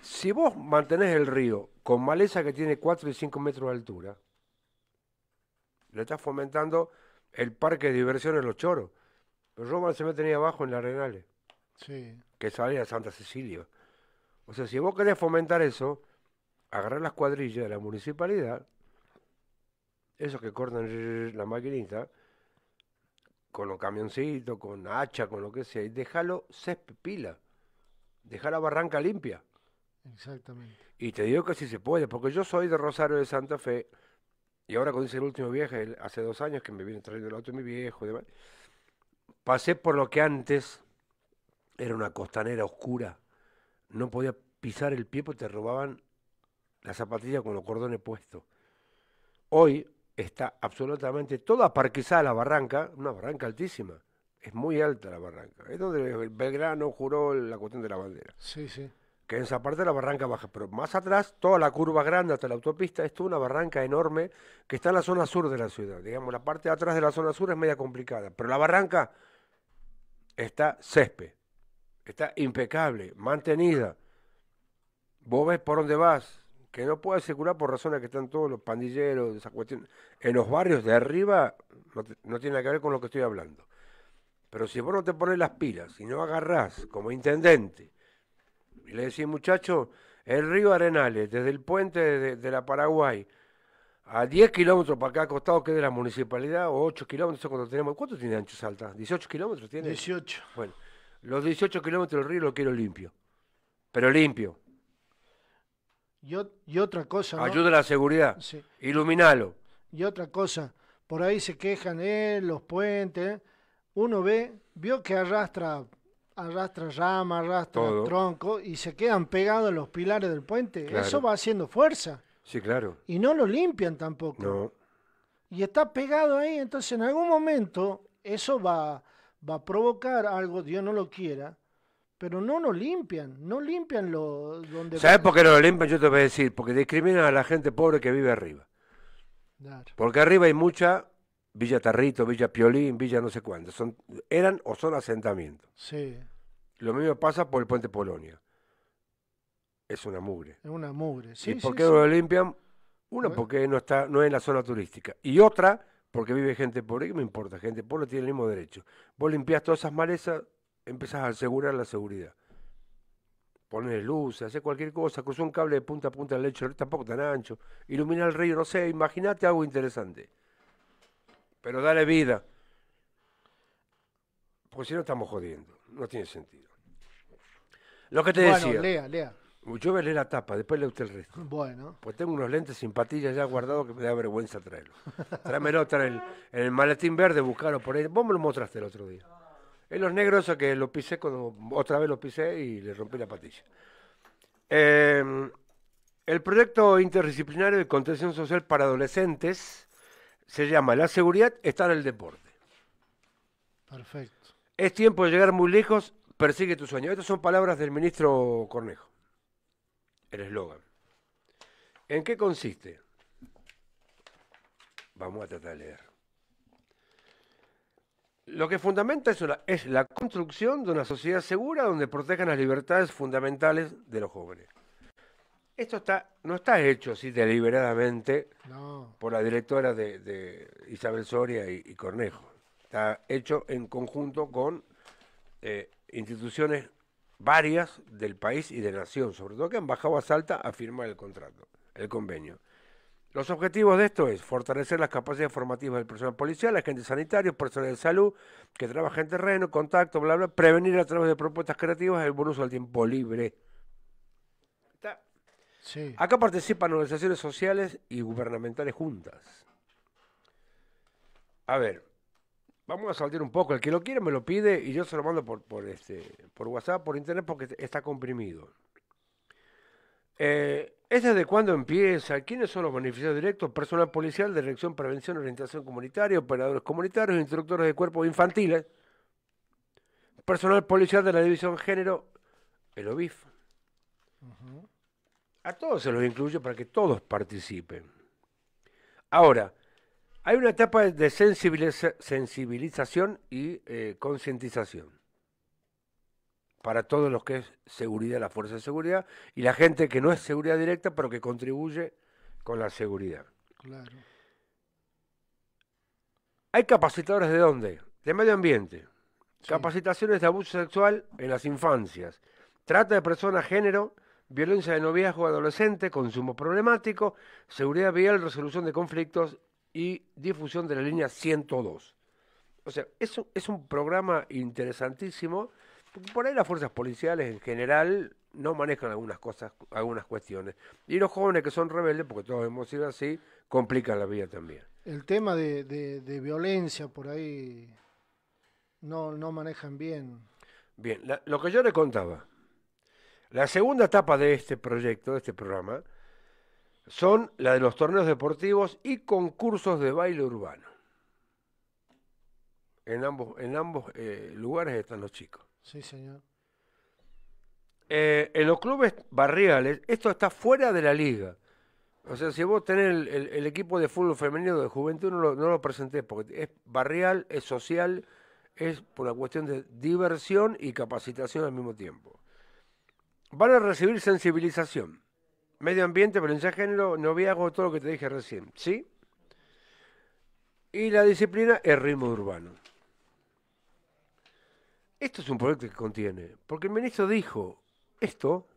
Si vos mantenés el río con maleza que tiene 4 y 5 metros de altura, le estás fomentando el parque de diversiones Los Choros. Pero Roma se meten ahí abajo en las Renales. Sí. Que a Santa Cecilia. O sea, si vos querés fomentar eso, agarrar las cuadrillas de la municipalidad, esos que cortan la maquinita, con los camioncitos, con hacha, con lo que sea, y déjalo se pila, dejar la barranca limpia. Exactamente. Y te digo que sí se puede, porque yo soy de Rosario de Santa Fe, y ahora cuando hice el último viaje, hace dos años que me viene trayendo el auto de mi viejo demás, pasé por lo que antes era una costanera oscura. No podía pisar el pie porque te robaban la zapatilla con los cordones puestos. Hoy está absolutamente toda parquizada la barranca, una barranca altísima. Es muy alta la barranca. Es donde Belgrano juró la cuestión de la bandera. Sí, sí. Que en esa parte de la barranca baja. Pero más atrás, toda la curva grande hasta la autopista, es toda una barranca enorme que está en la zona sur de la ciudad. Digamos, la parte de atrás de la zona sur es media complicada. Pero la barranca está césped. Está impecable, mantenida. Vos ves por dónde vas, que no pueda asegurar por razones que están todos los pandilleros, esa cuestión. En los barrios de arriba no, tiene nada que ver con lo que estoy hablando. Pero si vos no te pones las pilas y no agarrás como intendente y le decís, muchacho, el río Arenales, desde el puente de, la Paraguay, a 10 kilómetros para acá costado que de la municipalidad, o 8 kilómetros, cuando tenemos. ¿Cuánto tiene ancho Salta? ¿18 kilómetros tiene? 18. Bueno, los 18 kilómetros del río lo quiero limpio. Pero limpio, y, otra cosa. ¿no? Ayuda a la seguridad. Iluminalo. Y otra cosa, por ahí se quejan eh, los puentes. ¿eh? Uno ve, vio que arrastra arrastra rama, arrastra tronco y se quedan pegados los pilares del puente. Eso va haciendo fuerza. Sí, claro. Y no lo limpian tampoco. No. Y está pegado ahí, entonces en algún momento eso va, va a provocar algo, Dios no lo quiera, pero no lo limpian, no limpian lo donde... ¿Sabes por qué no lo limpian? Yo te voy a decir, porque discriminan a la gente pobre que vive arriba. Porque arriba hay mucha Villa Tarrito, Villa Piolín, Villa no sé cuánto. Son, eran o son asentamientos. Sí. Lo mismo pasa por el puente Polonia. Es una mugre. Es una mugre, sí. ¿Y por qué no lo limpian? Una, porque no está, no es en la zona turística. Y otra, porque vive gente pobre. ¿Qué me importa? Gente pobre tiene el mismo derecho. Vos limpiás todas esas malezas, empezás a asegurar la seguridad. Pones luces, haces cualquier cosa, cruzó un cable de punta a punta del lecho, tampoco tan ancho, ilumina el río, no sé, imagínate algo interesante. Pero dale vida. Porque si no estamos jodiendo, no tiene sentido. Lo que te decía. Lea, lea. Yo veré la tapa, después lea usted el resto. Bueno. Pues tengo unos lentes sin patillas ya guardados que me da vergüenza traerlos. Tráemelo, en el, en el maletín verde, buscarlo por ahí. Vos me lo mostraste el otro día. En los negros a que lo pisé cuando otra vez lo pisé y le rompí la patilla. Em, el proyecto interdisciplinario de contención social para adolescentes se llama La seguridad está en el deporte. Perfecto. Es tiempo de llegar muy lejos, persigue tu sueño. Estas son palabras del ministro Cornejo. El eslogan. ¿En qué consiste? Vamos a tratar de leer. Lo que fundamenta es, es la construcción de una sociedad segura donde protejan las libertades fundamentales de los jóvenes. Esto está, no está hecho así deliberadamente por la directora de, Isabel Soria y, Cornejo. Está hecho en conjunto con eh, instituciones varias del país y de nación, sobre todo que han bajado a Salta a firmar el contrato, el convenio. Los objetivos de esto es fortalecer las capacidades formativas del personal policial, agentes sanitarios, personal de salud que trabaja en terreno, contacto, bla, bla, prevenir a través de propuestas creativas el buen uso del tiempo libre. Acá participan organizaciones sociales y gubernamentales juntas. A ver, vamos a saltar un poco. El que lo quiere me lo pide y yo se lo mando por, este, por WhatsApp, por internet, porque está comprimido. Eh, ¿Es desde cuándo empieza? ¿Quiénes son los beneficiarios directos? Personal policial, de Dirección Prevención Orientación Comunitaria, operadores comunitarios, instructores de cuerpos infantiles, personal policial de la División Género, el OBIF. A todos se los incluyo para que todos participen. Ahora, hay una etapa de sensibilización y eh, concientización para todos los que es seguridad, la fuerza de seguridad, y la gente que no es seguridad directa, pero que contribuye con la seguridad. Claro. ¿Hay capacitadores de dónde? De medio ambiente. Capacitaciones de abuso sexual en las infancias. Trata de personas, género, violencia de noviazgo adolescente, consumo problemático, seguridad vial, resolución de conflictos y difusión de la línea 102. O sea, es un programa interesantísimo por ahí las fuerzas policiales en general no manejan algunas cosas, algunas cuestiones. Y los jóvenes que son rebeldes, porque todos hemos sido así, complican la vida también. El tema de, violencia por ahí no, no manejan bien. Bien, lo que yo le contaba, la segunda etapa de este proyecto, de este programa, son la de los torneos deportivos y concursos de baile urbano. En ambos, en ambos eh, lugares están los chicos. Sí, señor. Eh, en los clubes barriales, esto está fuera de la liga. O sea, si vos tenés el, equipo de fútbol femenino de juventud, no lo, no porque es barrial, es social, es por la cuestión de diversión y capacitación al mismo tiempo. Van a recibir sensibilización, medio ambiente, violencia de género, noviazgo, todo lo que te dije recién, ¿sí? Y la disciplina es ritmo urbano. Esto es un proyecto que contiene, porque el ministro dijo, esto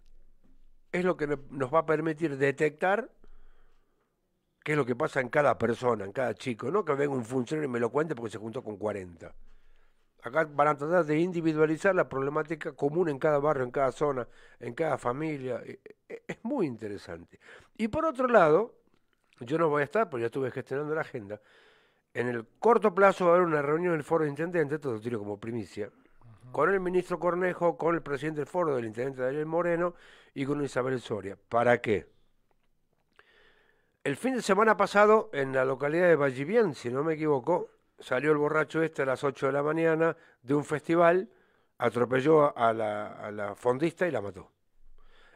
es lo que nos va a permitir detectar qué es lo que pasa en cada persona, en cada chico, no que venga un funcionario y me lo cuente porque se juntó con 40. Acá van a tratar de individualizar la problemática común en cada barrio, en cada zona, en cada familia. E, e, es muy interesante. Y por otro lado, yo no voy a estar, porque ya estuve gestionando la agenda. En el corto plazo va a haber una reunión del Foro de Intendentes, esto lo tiro como primicia, con el ministro Cornejo, con el presidente del foro del intendente Daniel Moreno y con Isabel Soria. ¿Para qué? El fin de semana pasado, en la localidad de Vallivien, si no me equivoco, salió el borracho este a las 8 de la mañana de un festival, atropelló a la, fondista y la mató.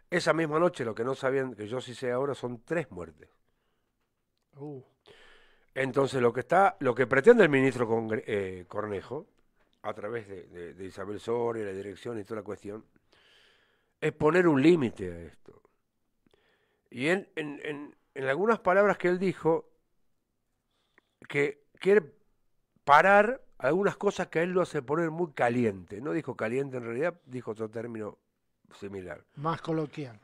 Esa misma noche, lo que no sabían, que yo sí sé ahora, son tres muertes. Uh. Entonces, lo que está, lo que pretende el ministro eh, Cornejo a través de, Isabel Soria, la dirección y toda la cuestión, es poner un límite a esto. Y en, en, algunas palabras que él dijo, que quiere parar algunas cosas que a él lo hace poner muy caliente. No dijo caliente en realidad, dijo otro término similar. Más coloquial.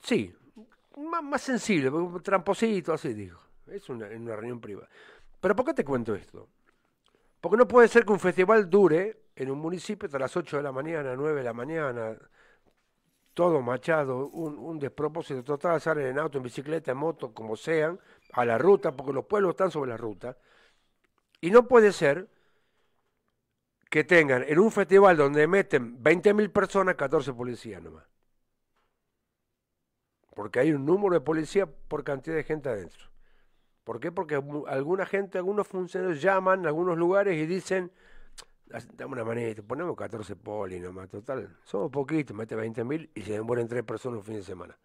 Sí, más, más sensible, tramposito, así dijo. Es en una reunión privada. Pero ¿por qué te cuento esto? Porque no puede ser que un festival dure en un municipio hasta las 8 de la mañana, 9 de la mañana, todo machado, un, despropósito total, salen en auto, en bicicleta, en moto, como sean, a la ruta, porque los pueblos están sobre la ruta. Y no puede ser que tengan en un festival donde meten 20.000 personas, 14 policías nomás. Porque hay un número de policías por cantidad de gente adentro. ¿Por qué? Porque alguna gente, algunos funcionarios llaman a algunos lugares y dicen, dame una manita, ponemos 14 poli nomás, total, somos poquitos, mete 20.000 mil y se demoran tres personas un fin de semana.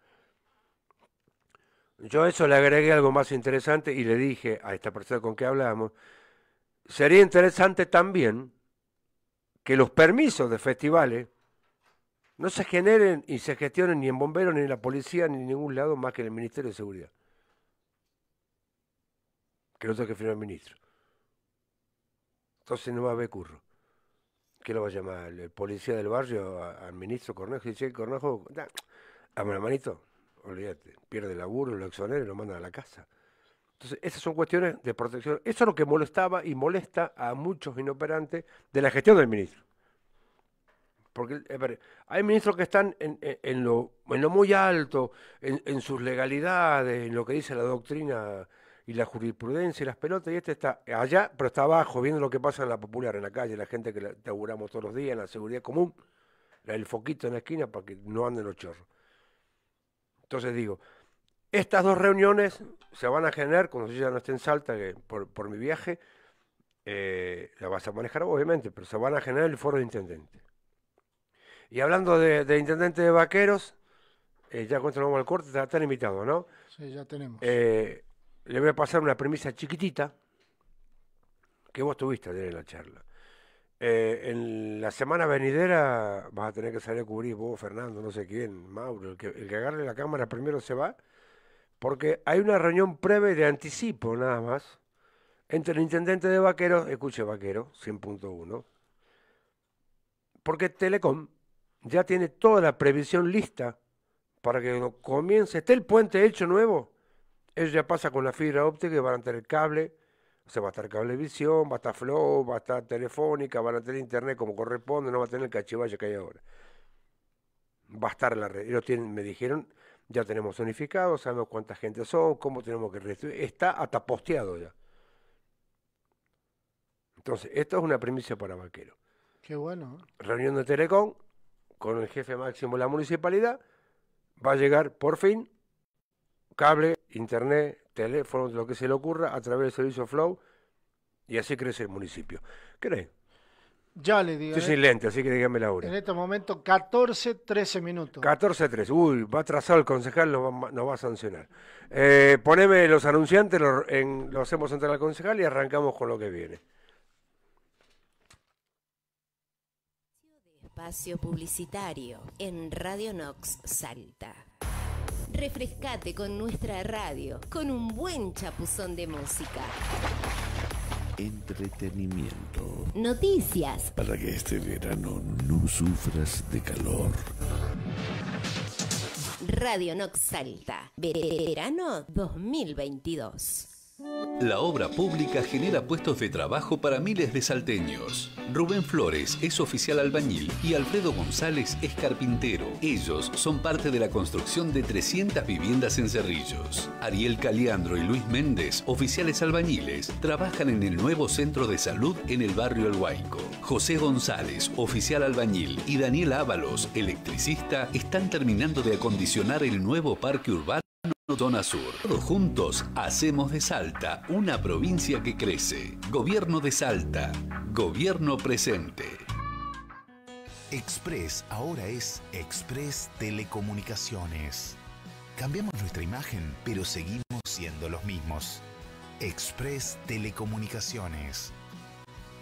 Yo a eso le agregué algo más interesante y le dije a esta persona con que hablábamos, sería interesante también que los permisos de festivales no se generen y se gestionen ni en bomberos, ni en la policía, ni en ningún lado más que en el Ministerio de Seguridad que tengo que firmar el ministro. Entonces no va a haber curro. ¿Qué lo va a llamar? ¿El policía del barrio al ministro Cornejo? Y dice, Cornejo, dame la manito, olvídate, pierde el laburo, lo exonera y lo manda a la casa. Entonces, esas son cuestiones de protección. Eso es lo que molestaba y molesta a muchos inoperantes de la gestión del ministro. Porque hay ministros que están en, lo, en lo, muy alto, en, sus legalidades, en lo que dice la doctrina y la jurisprudencia y las pelotas, y este está allá, pero está abajo, viendo lo que pasa en la popular, en la calle, la gente que la inauguramos todos los días, en la seguridad común, el foquito en la esquina para que no anden los chorros. Entonces digo, estas dos reuniones se van a generar cuando yo ya no esté en Salta, por, mi viaje, eh, la vas a manejar obviamente, pero se van a generar el foro de intendente. Y hablando de, intendente de vaqueros, eh, ya cuando vamos al corte, están invitados, ¿no? Sí, ya tenemos. Eh, le voy a pasar una premisa chiquitita que vos tuviste ayer en la charla. Eh, en la semana venidera vas a tener que salir a cubrir vos, Fernando, no sé quién, Mauro, el que, agarre la cámara primero se va, porque hay una reunión breve de anticipo nada más entre el intendente de Vaqueros, escuche Vaquero, 100.1, porque Telecom ya tiene toda la previsión lista para que comience, esté el puente hecho nuevo, eso ya pasa con la fibra óptica y van a tener cable. O sea, va a estar cablevisión, va a estar flow, va a estar telefónica, van a tener internet como corresponde, no va a tener el cachivalle que hay ahora. Va a estar la red. Ellos me dijeron, ya tenemos unificado, sabemos cuánta gente son, cómo tenemos que restituir. Está hasta ya. Entonces, esto es una primicia para Vaquero. Qué bueno. ¿eh? Reunión de Telecom con el jefe máximo de la municipalidad. Va a llegar por fin cable internet, teléfono, lo que se le ocurra, a través del servicio Flow, y así crece el municipio. ¿Crees? Ya le digo. Estoy ¿eh? sin lente, así que dígame la hora. En este momento, 14, 13 minutos. 14, 13. Uy, va atrasado el concejal, nos va, a sancionar. Eh, poneme los anunciantes, lo, lo hacemos entrar al concejal y arrancamos con lo que viene. Espacio publicitario en Radio Nox Salta refrescate con nuestra radio, con un buen chapuzón de música. Entretenimiento. Noticias. Para que este verano no sufras de calor. Radio Nox Salta, verano 2022. La obra pública genera puestos de trabajo para miles de salteños. Rubén Flores es oficial albañil y Alfredo González es carpintero. Ellos son parte de la construcción de 300 viviendas en Cerrillos. Ariel Caliandro y Luis Méndez, oficiales albañiles, trabajan en el nuevo centro de salud en el barrio El Huayco. José González, oficial albañil, y Daniel Ábalos, electricista, están terminando de acondicionar el nuevo parque urbano Zona Todos juntos hacemos de Salta una provincia que crece. Gobierno de Salta. Gobierno presente. Express ahora es Express Telecomunicaciones. Cambiamos nuestra imagen, pero seguimos siendo los mismos. Express Telecomunicaciones.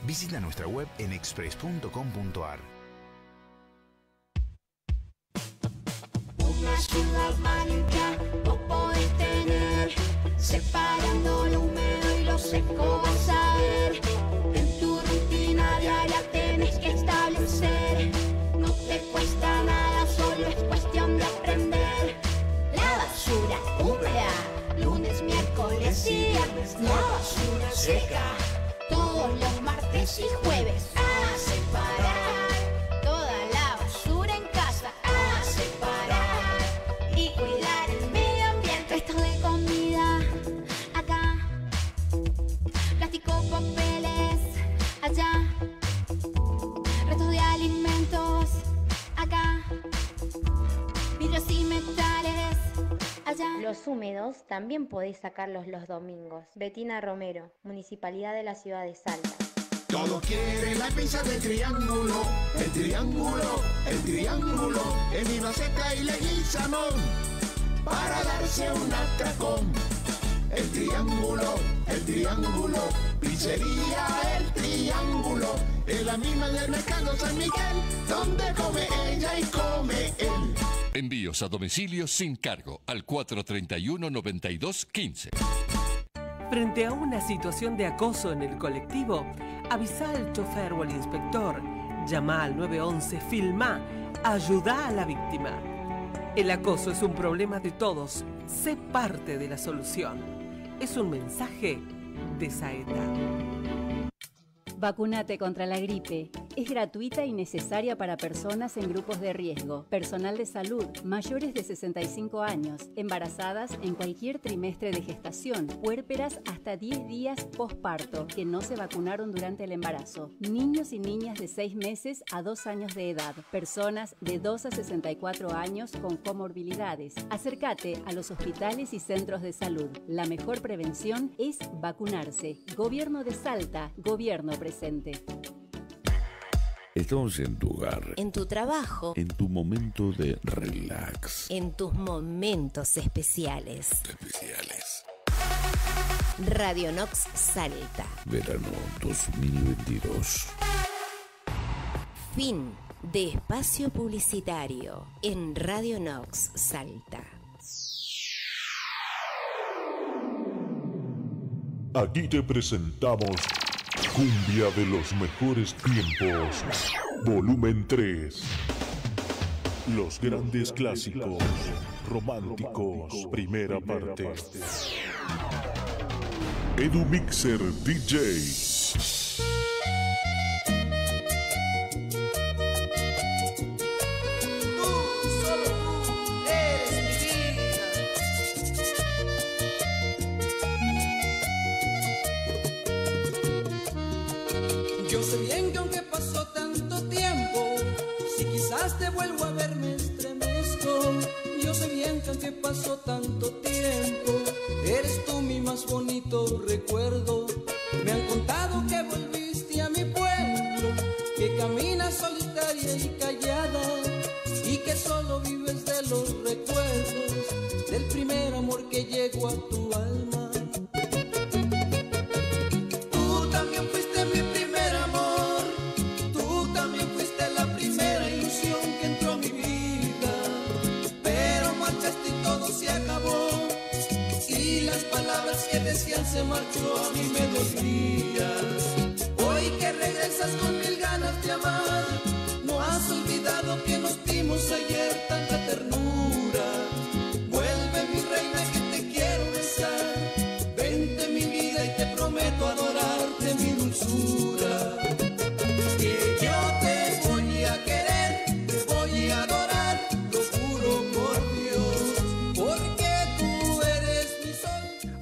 Visita nuestra web en express.com.ar. La curvas manita no podés tener. Separando lo húmedo y lo seco vas a ver. En tu rutina diaria tienes que establecer. No te cuesta nada, solo es cuestión de aprender. La basura húmeda, lunes, miércoles y viernes. La basura seca, todos los martes y jueves. Ah, también podéis sacarlos los domingos. Betina Romero, Municipalidad de la Ciudad de Salta. Todo quiere la pizza del triángulo, el triángulo, el triángulo, en mi maceta y Leguizamón, para darse un atracón. El triángulo, el triángulo, pizzería el triángulo, En la misma del mercado San Miguel, donde come ella y come él. Envíos a domicilio sin cargo al 431-9215. Frente a una situación de acoso en el colectivo, avisa al chofer o al inspector, llama al 911, filma, ayuda a la víctima. El acoso es un problema de todos, sé parte de la solución. Es un mensaje de Saeta. Vacunate contra la gripe. Es gratuita y necesaria para personas en grupos de riesgo, personal de salud, mayores de 65 años, embarazadas en cualquier trimestre de gestación, puérperas hasta 10 días posparto que no se vacunaron durante el embarazo, niños y niñas de 6 meses a 2 años de edad, personas de 2 a 64 años con comorbilidades. Acércate a los hospitales y centros de salud. La mejor prevención es vacunarse. Gobierno de Salta, Gobierno Presidente. Estamos en tu hogar. En tu trabajo. En tu momento de relax. En tus momentos especiales. Especiales. Radio Nox Salta. Verano 2022. Fin de espacio publicitario en Radio Nox Salta. Aquí te presentamos Cumbia de los mejores tiempos. Volumen 3. Los grandes clásicos. Románticos. Primera parte. Edu Mixer DJ. te vuelvo a ver me estremezco. Yo sé bien que aunque pasó tanto tiempo, eres tú mi más bonito recuerdo. Me han contado que volví se marchó a mí me dolía. Hoy que regresas con mil ganas de amar, no has olvidado que nos dimos ayer tan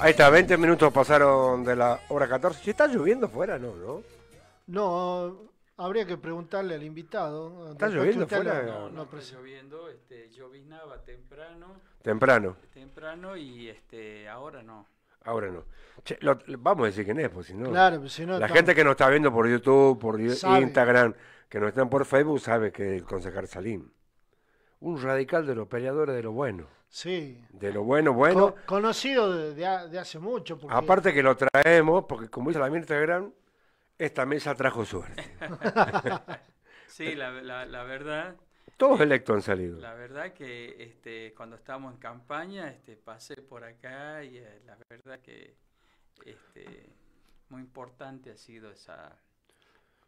Ahí está, 20 minutos pasaron de la hora 14. Si está lloviendo fuera, no, ¿no? No, habría que preguntarle al invitado. ¿Está lloviendo fuera? No, no, está lloviendo, este, lloviznaba temprano. Temprano. Temprano y este, ahora no. Ahora no. Che, lo, vamos a decir quién es, pues si no. Claro, pues si no. La gente que nos está viendo por YouTube, por Instagram, que nos están por Facebook, sabe que el concejal Salim un radical de los peleadores de lo bueno. Sí. De lo bueno, bueno. conocido de, hace mucho. Aparte que lo traemos, porque como dice la ministra Gran, esta mesa trajo suerte. sí, la, verdad. Todos electos han salido. La verdad que este, cuando estábamos en campaña, este, pasé por acá y eh, la verdad que este, muy importante ha sido esa,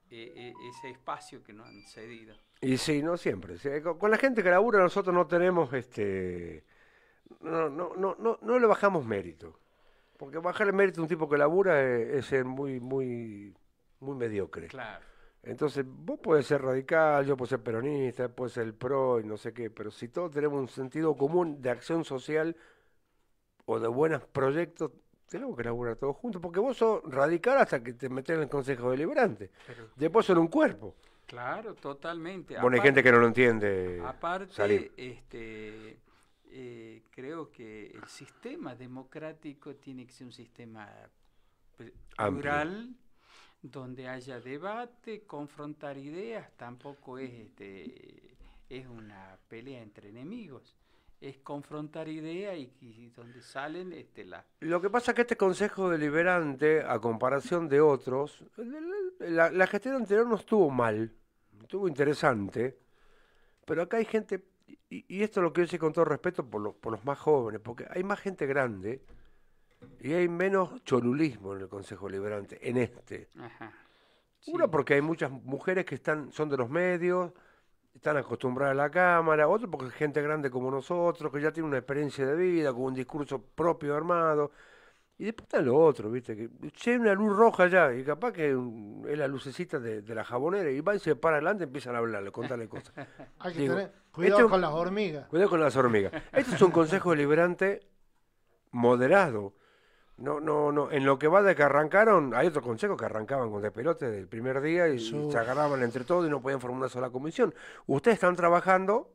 e, e, ese espacio que nos han cedido. Y sí, no siempre. Eh, con la gente que labura nosotros no tenemos este... No, no, no, le bajamos mérito. Porque bajar el mérito a un tipo que labura eh, es, ser muy, muy, muy mediocre. Claro. Entonces, vos puedes ser radical, yo puedo ser peronista, puedes ser el pro y no sé qué, pero si todos tenemos un sentido común de acción social o de buenos proyectos, tenemos que laburar todos juntos, porque vos sos radical hasta que te metes en el Consejo Deliberante. Después son un cuerpo. Claro, totalmente. Bueno, hay gente que no lo entiende. Aparte, este eh, creo que el sistema democrático tiene que ser un sistema plural donde haya debate, confrontar ideas, tampoco es este es una pelea entre enemigos es confrontar ideas y, donde salen este, la... Lo que pasa es que este Consejo Deliberante, a comparación de otros, la, gestión anterior no estuvo mal, estuvo interesante, pero acá hay gente, y, esto lo quiero decir con todo respeto por, por los más jóvenes, porque hay más gente grande y hay menos chorulismo en el Consejo Deliberante, en este. Ajá, Uno, porque hay muchas mujeres que están son de los medios, están acostumbrados a la cámara, otros porque es gente grande como nosotros, que ya tiene una experiencia de vida, con un discurso propio armado. Y después está los otro, ¿viste? Que tiene una luz roja ya, y capaz que es la lucecita de, la jabonera, y va y se para adelante y empiezan a hablarle, contarle cosas. Hay este cuidado con las hormigas. Cuidado con las hormigas. Este es un consejo deliberante moderado, no, no, no. En lo que va de que arrancaron, hay otros consejos que arrancaban con despelote del primer día y, se agarraban entre todos y no podían formar una sola comisión. Ustedes están trabajando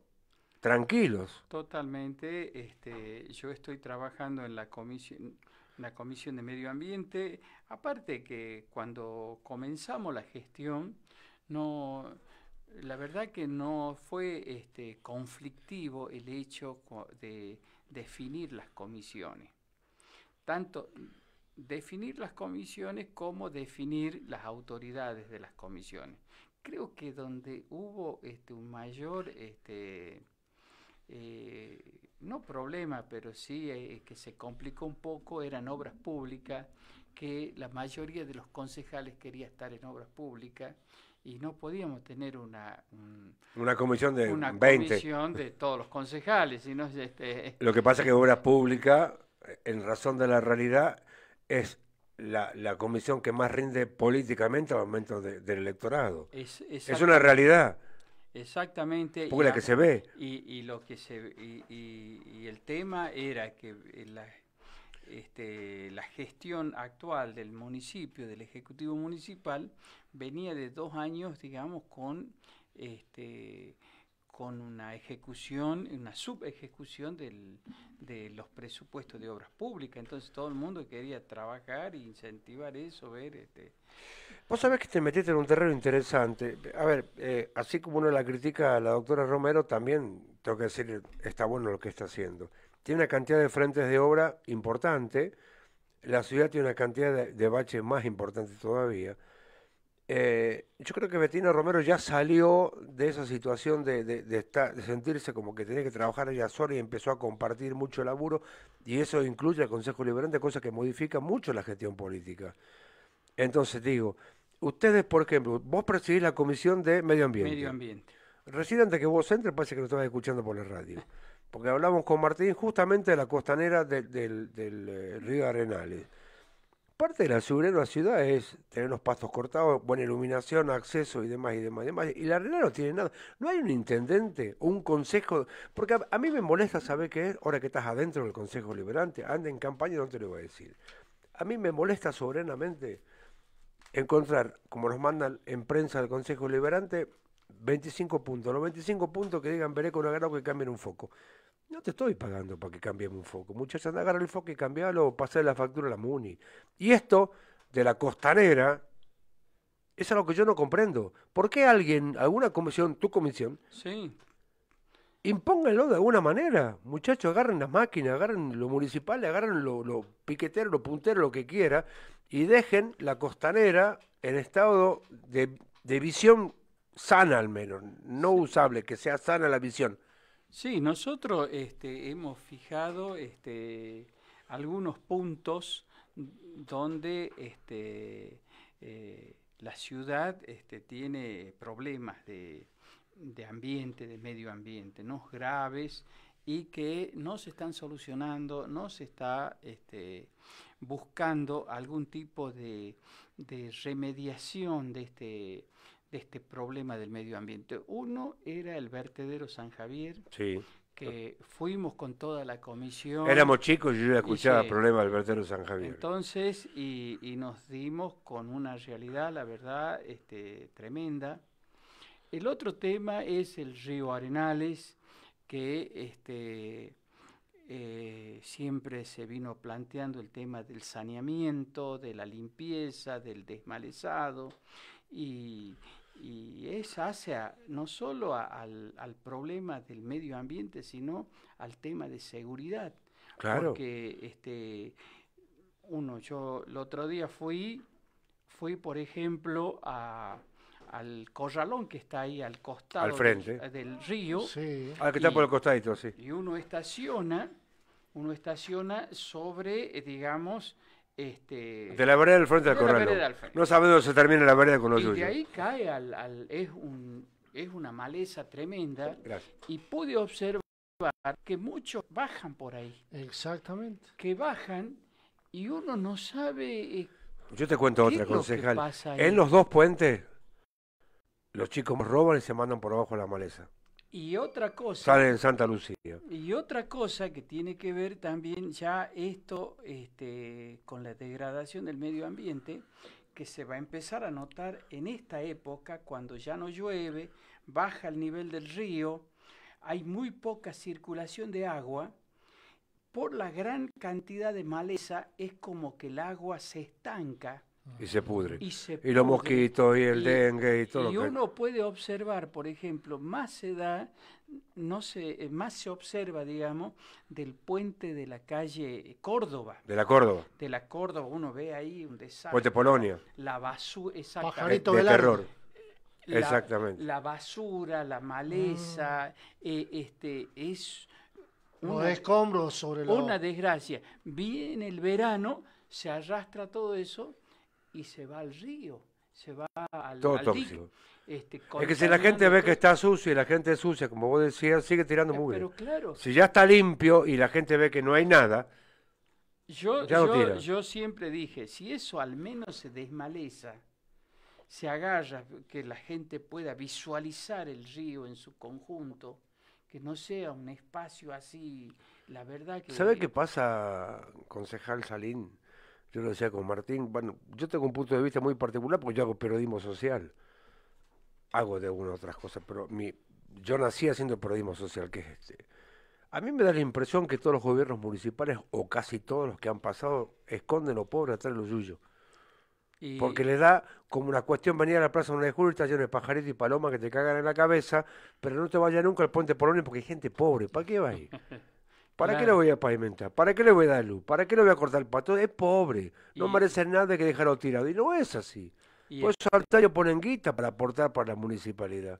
tranquilos. Totalmente. Este, yo estoy trabajando en la comisión, la comisión de medio ambiente. Aparte que cuando comenzamos la gestión, no, la verdad que no fue este, conflictivo el hecho de definir las comisiones tanto definir las comisiones como definir las autoridades de las comisiones. Creo que donde hubo este, un mayor, este, eh, no problema, pero sí eh, eh, que se complicó un poco, eran obras públicas, que la mayoría de los concejales quería estar en obras públicas y no podíamos tener una comisión de una de todos los concejales este, lo que pasa es que obras públicas en razón de la realidad, es la, la comisión que más rinde políticamente al aumento del electorado. Es, una realidad. Exactamente. Porque y la que se ve. Y, lo que se y, y, el tema era que eh, la, este, la gestión actual del municipio, del ejecutivo municipal, venía de dos años, digamos, con este, con una ejecución, una subejecución del, de los presupuestos de obras públicas. Entonces todo el mundo quería trabajar e incentivar eso, ver este. Vos sabés que te metiste en un terreno interesante. A ver, eh, así como uno la critica a la doctora Romero, también tengo que decir, está bueno lo que está haciendo. Tiene una cantidad de frentes de obra importante, la ciudad tiene una cantidad de baches más importante todavía. Eh, yo creo que Betina Romero ya salió de esa situación de, sentirse como que tenía que trabajar ella sola y empezó a compartir mucho laburo y eso incluye al Consejo Liberante, cosa que modifica mucho la gestión política. Entonces digo, ustedes, por ejemplo, vos presidís la Comisión de Medio Ambiente. Medio Ambiente. Recién antes que vos entres, parece que lo estabas escuchando por la radio. Porque hablamos con Martín justamente de la costanera del eh, río Arenales. Parte de la soberana ciudad es tener los pastos cortados, buena iluminación, acceso y demás y demás y demás. Y la realidad no tiene nada. No hay un intendente, un consejo. Porque a, mí me molesta saber qué es, ahora que estás adentro del Consejo Liberante, anda en campaña, no te lo voy a decir. A mí me molesta soberanamente encontrar, como nos mandan en prensa del Consejo Liberante, 25 puntos. Los 25 puntos que digan veré con agrado que cambien un foco. No te estoy pagando para que cambiemos un foco. Muchachos, anda, agarra el foco y cambialo, pasar la factura a la MUNI. Y esto de la costanera, es algo que yo no comprendo. ¿Por qué alguien, alguna comisión, tu comisión, sí. impónganlo de alguna manera? Muchachos, agarren las máquinas, agarren lo municipal, agarren lo, lo piquetero, lo puntero, lo que quiera, y dejen la costanera en estado de visión sana al menos, no usable, que sea sana la visión. Sí, nosotros este, hemos fijado este, algunos puntos donde este, eh, la ciudad este, tiene problemas de, ambiente, de medio ambiente, no graves y que no se están solucionando, no se está este, buscando algún tipo de, de remediación de este, de este problema del medio ambiente. Uno era el vertedero San Javier, que fuimos con toda la comisión. Éramos chicos y yo ya escuchaba el problema del vertedero San Javier. Entonces, y, nos dimos con una realidad, la verdad, este, tremenda. El otro tema es el río Arenales, que este, eh, siempre se vino planteando el tema del saneamiento, de la limpieza, del desmalezado y, y eso hace no solo al, problema del medio ambiente, sino al tema de seguridad. Claro. Porque este, uno, yo el otro día fui, fui por ejemplo, a, al corralón que está ahí al costado Del, río. Ah, que está por el costadito, sí. Y uno estaciona, uno estaciona sobre, eh, digamos, este, de la vereda del frente del corral. No sabemos dónde se termina la vereda con los y de ahí cae al, es, un, es una maleza tremenda. Y pude observar que muchos bajan por ahí. Exactamente. Que bajan y uno no sabe. Eh, Yo te cuento otra, concejal. En los dos puentes, los chicos roban y se mandan por abajo la maleza. Y otra cosa. en Santa Y otra cosa que tiene que ver también ya esto este, con la degradación del medio ambiente, que se va a empezar a notar en esta época, cuando ya no llueve, baja el nivel del río, hay muy poca circulación de agua. Por la gran cantidad de maleza es como que el agua se estanca y se pudre. Y, los mosquitos y el dengue y todo. Y lo que... uno puede observar, por ejemplo, más se da, no sé eh, más se observa, digamos, del puente de la calle Córdoba. De la Córdoba. De la Córdoba, uno ve ahí un desastre. Puente Polonia. La basura, exactamente. De, de terror. La, exactamente. La basura, la maleza, ah. eh, este, es... un escombros sobre Una desgracia. Viene el verano, se arrastra todo eso y se va al río, se va al, Todo tóxico. Este, es que si la gente ve que está sucio y la gente es sucia, como vos decías, sigue tirando eh, mugre. Pero claro. Si ya está limpio y la gente ve que no hay nada, yo, yo, yo siempre dije, si eso al menos se desmaleza, se agarra, que la gente pueda visualizar el río en su conjunto, que no sea un espacio así, la verdad que... ¿Sabe qué pasa, concejal Salín? yo lo decía con Martín, bueno, yo tengo un punto de vista muy particular porque yo hago periodismo social, hago de algunas otras cosas, pero mi, yo nací haciendo periodismo social, que es este. A mí me da la impresión que todos los gobiernos municipales, o casi todos los que han pasado, esconden los pobres atrás de los yuyos Porque le da como una cuestión venir a la Plaza una de una y está pajaritos y palomas que te cagan en la cabeza, pero no te vaya nunca al Puente Polonia porque hay gente pobre. ¿Para qué va ¿Para qué le voy a pavimentar? ¿Para qué le voy a dar luz? ¿Para qué le voy a cortar el pato? Es pobre, no merece nada que dejarlo tirado. Y no es así. Pues Por eso ponen guita para aportar para la municipalidad.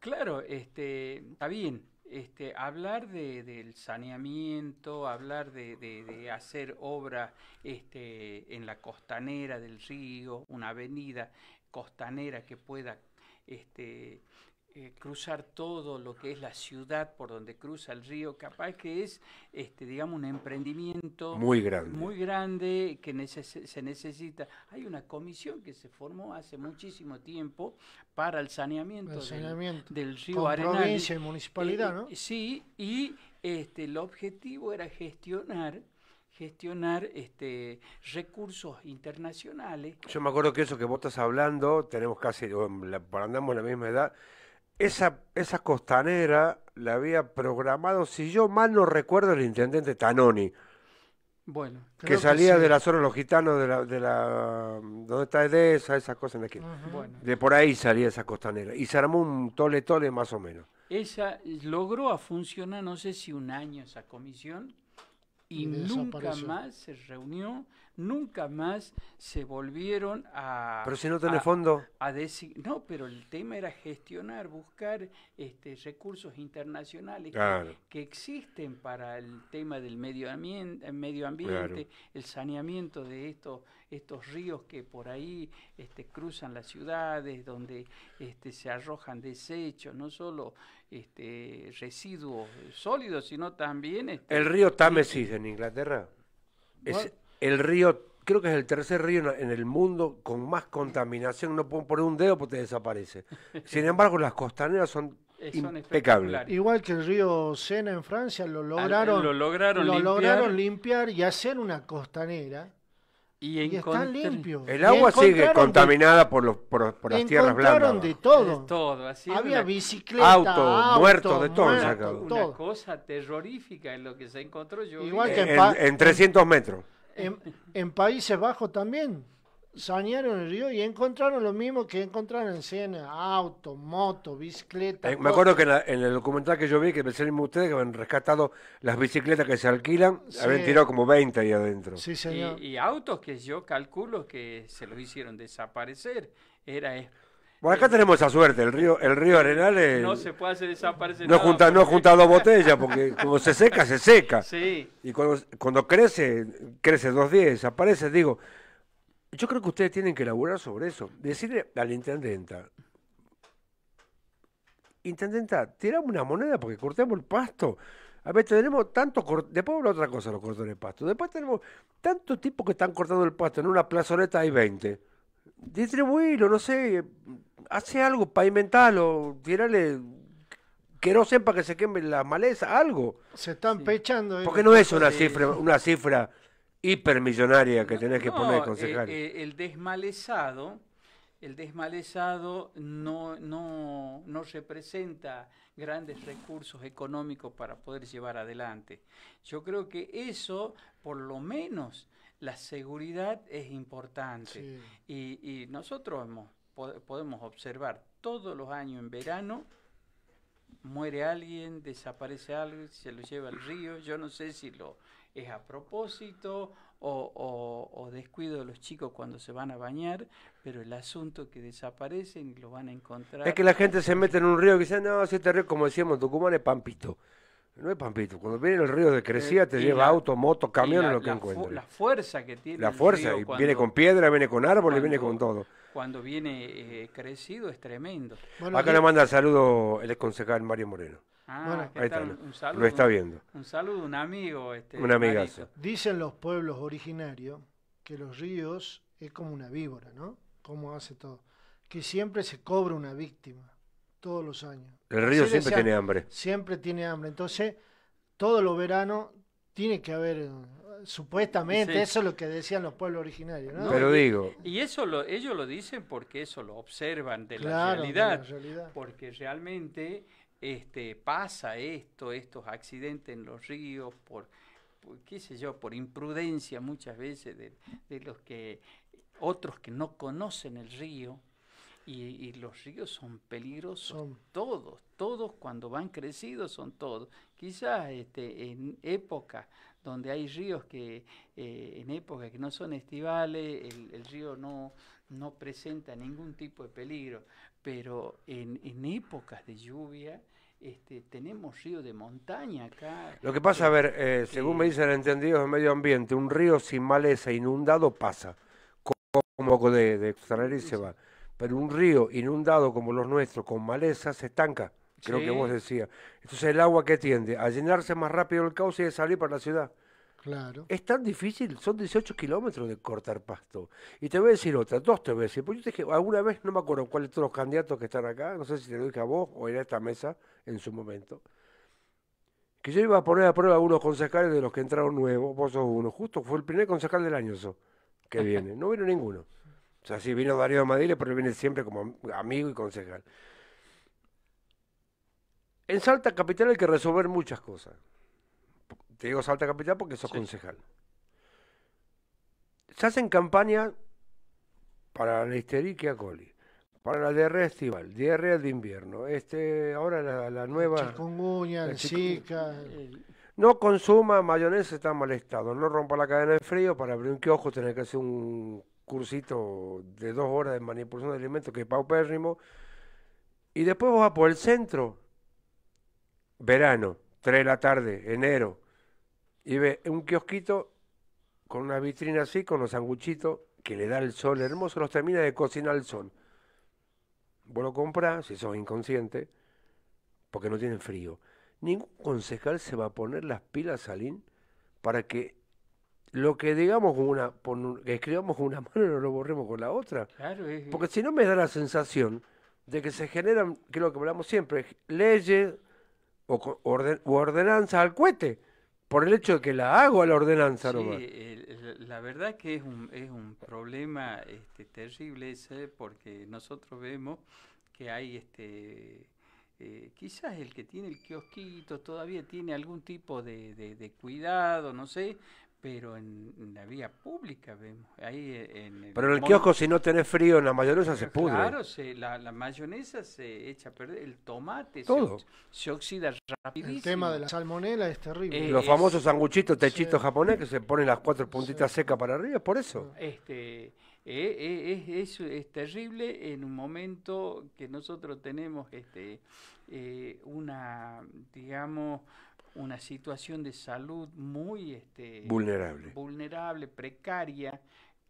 Claro, este, está bien. Este, hablar del saneamiento, hablar de, hacer obra este, en la costanera del río, una avenida costanera que pueda este, eh, cruzar todo lo que es la ciudad por donde cruza el río, capaz que es, este, digamos, un emprendimiento muy grande, muy grande que se necesita. Hay una comisión que se formó hace muchísimo tiempo para el saneamiento, Del, río Arenales provincia y municipalidad, eh, ¿no? Eh, sí, y este, el objetivo era gestionar gestionar este, recursos internacionales. Yo me acuerdo que eso que vos estás hablando, tenemos casi, andamos la misma edad, esa, esa costanera la había programado, si yo mal no recuerdo, el intendente Tanoni. Bueno, que salía de la zona de los gitanos, de la, de la donde está Edesa, Esa cosas en la esquina. De por ahí salía esa costanera. Y se armó un tole tole más o menos. Esa logró a funcionar, no sé si un año esa comisión, y, nunca más se reunió, nunca más se volvieron a... Pero si no tenés fondo. A decir, no, pero el tema era gestionar, buscar este, recursos internacionales que, existen para el tema del medio, eh, ambiente, el saneamiento de estos, estos ríos que por ahí este, cruzan las ciudades, donde este, se arrojan desechos, no solo este, residuos sólidos, sino también... Este, el río Támesis este, en Inglaterra es el río, creo que es el tercer río en el mundo con más contaminación. No puedo poner un dedo porque desaparece. Sin embargo, las costaneras son eh, impecables Igual que el río Sena en Francia, lo lograron, lo lograron, lo lograron limpiar y hacer una costanera y, El agua sigue contaminada por, los, por, por las tierras blancas. de De todo Había bicicletas, autos, muertos, de todo. una cosa terrorífica en lo que se encontró yo. Igual que en, en, en 300 metros. en, Países Bajos también sanearon el río y encontraron lo mismo que encontraron en Siena, auto, moto, bicicleta. Eh, me acuerdo que en, el documental que yo vi, que pensé ustedes, que habían rescatado las bicicletas que se alquilan, habían tirado como 20 ahí adentro. Sí, señor. Y, autos que yo calculo que se los hicieron desaparecer. Era... Eh, bueno, acá eh, tenemos esa suerte, el río, el río Arenales... No se puede hacer desaparecer No nada junta, no dos botellas, porque como se seca, se seca. Sí. Y cuando, crece, crece, dos días desaparece, digo... Yo creo que ustedes tienen que elaborar sobre eso. Decirle a la intendenta, intendenta, tiramos una moneda porque cortamos el pasto. A veces tenemos tanto después otra cosa los cortadores de pasto. Después tenemos tantos tipos que están cortando el pasto. En una plazoleta hay 20. Distribuílo, no sé, hace algo, pavimentalo, tirale que no sepa que se queme la maleza, algo. Se están pechando. ¿eh? Porque no es una cifra, una cifra hipermillonaria que tenés que poner, eh, concejal. Eh, el desmalezado, el desmalezado no, no, representa grandes recursos económicos para poder llevar adelante. Yo creo que eso, por lo menos, la seguridad es importante. Y, nosotros hemos, podemos observar todos los años en verano muere alguien, desaparece alguien, se lo lleva al río, yo no sé si lo es a propósito o, descuido de los chicos cuando se van a bañar, pero el asunto que desaparecen lo van a encontrar. Es que la gente se mete en un río que dice, no, si este río, como decíamos, Tucumán es Pampito. No es Pampito, cuando viene el río de Crecía eh, te lleva auto, moto, camión, lo que encuentra. La fuerza que tiene. La fuerza, y viene con piedra, viene con árboles, viene con todo. Cuando viene eh, crecido es tremendo. Acá le manda saludo el ex concejal Mario Moreno bueno, ah, ahí está, lo está viendo. Un, saludo, un amigo. Este, un amigazo. Dicen los pueblos originarios que los ríos es como una víbora, ¿no? Como hace todo. Que siempre se cobra una víctima, todos los años. El río siempre tiene hambre. Siempre tiene hambre. Entonces, todos los veranos tiene que haber supuestamente eso es lo que decían los pueblos originarios ¿no? pero digo y eso lo, ellos lo dicen porque eso lo observan de, la realidad, de la realidad porque realmente este, pasa esto, estos accidentes en los ríos, por, qué sé yo, por imprudencia muchas veces de, los que otros que no conocen el río. Y, los ríos son peligrosos son. todos, todos cuando van crecidos son todos. Quizás este, en épocas donde hay ríos que eh, en épocas que no son estivales, el, río no, presenta ningún tipo de peligro, pero en épocas de lluvia este, tenemos río de montaña acá. Lo que pasa, a ver, eh, este, según me dicen entendidos de medio ambiente, un río sin maleza inundado pasa, como de, de extraer y se va. Pero un río inundado como los nuestros, con maleza, se estanca, creo que vos decías. Entonces el agua que tiende a llenarse más rápido el cauce y de salir para la ciudad. Claro. Es tan difícil, son 18 kilómetros de cortar pasto. Y te voy a decir otra, dos te voy a decir, porque yo te dije, alguna vez, no me acuerdo cuáles son los candidatos que están acá, no sé si te lo dije a vos o en esta mesa, en su momento, que yo iba a poner a prueba a unos concejales de los que entraron nuevos, vos sos uno, justo fue el primer concejal del año eso, que viene, no vino ninguno. O sea, sí vino Darío Madiles, pero él viene siempre como amigo y concejal. En Salta Capital hay que resolver muchas cosas. Te digo Salta Capital porque sos concejal. Se hacen campañas para la que coli. Para la diarrea estival, diarrea de invierno. Este, ahora la, la nueva. Chikungunya, No consuma mayonesa, está mal estado. No rompa la cadena de frío. Para abrir un kiosco tenés que hacer un cursito de dos horas de manipulación de alimentos que es paupérrimo. Y después vos por el centro. Verano, 3 de la tarde, enero. Y ve un kiosquito con una vitrina así, con los sanguchitos, que le da el sol hermoso, los termina de cocinar el sol. Vos lo comprás, si sos inconsciente, porque no tienen frío. Ningún concejal se va a poner las pilas, alín para que lo que digamos con una, que escribamos con una mano no lo borremos con la otra. Porque si no me da la sensación de que se generan, que es lo que hablamos siempre, leyes o, ordenanzas al cohete por el hecho de que la hago a la ordenanza sí, la verdad que es un, es un problema este, terrible ese porque nosotros vemos que hay este eh, quizás el que tiene el kiosquito todavía tiene algún tipo de cuidado, no sé, pero en, la vía pública vemos. Ahí eh, en pero en el kiosco si no tenés frío en la mayonesa se pudre. Claro, la, mayonesa se echa a perder, el tomate Todo. Se, oxida rapidísimo. El tema de la salmonela es terrible. Y eh, Los famosos sanguchitos techitos japoneses que se ponen las cuatro puntitas secas para arriba, es por eso. Este, eh, es, terrible en un momento que nosotros tenemos este, una, digamos, una situación de salud muy este, vulnerable. vulnerable, precaria,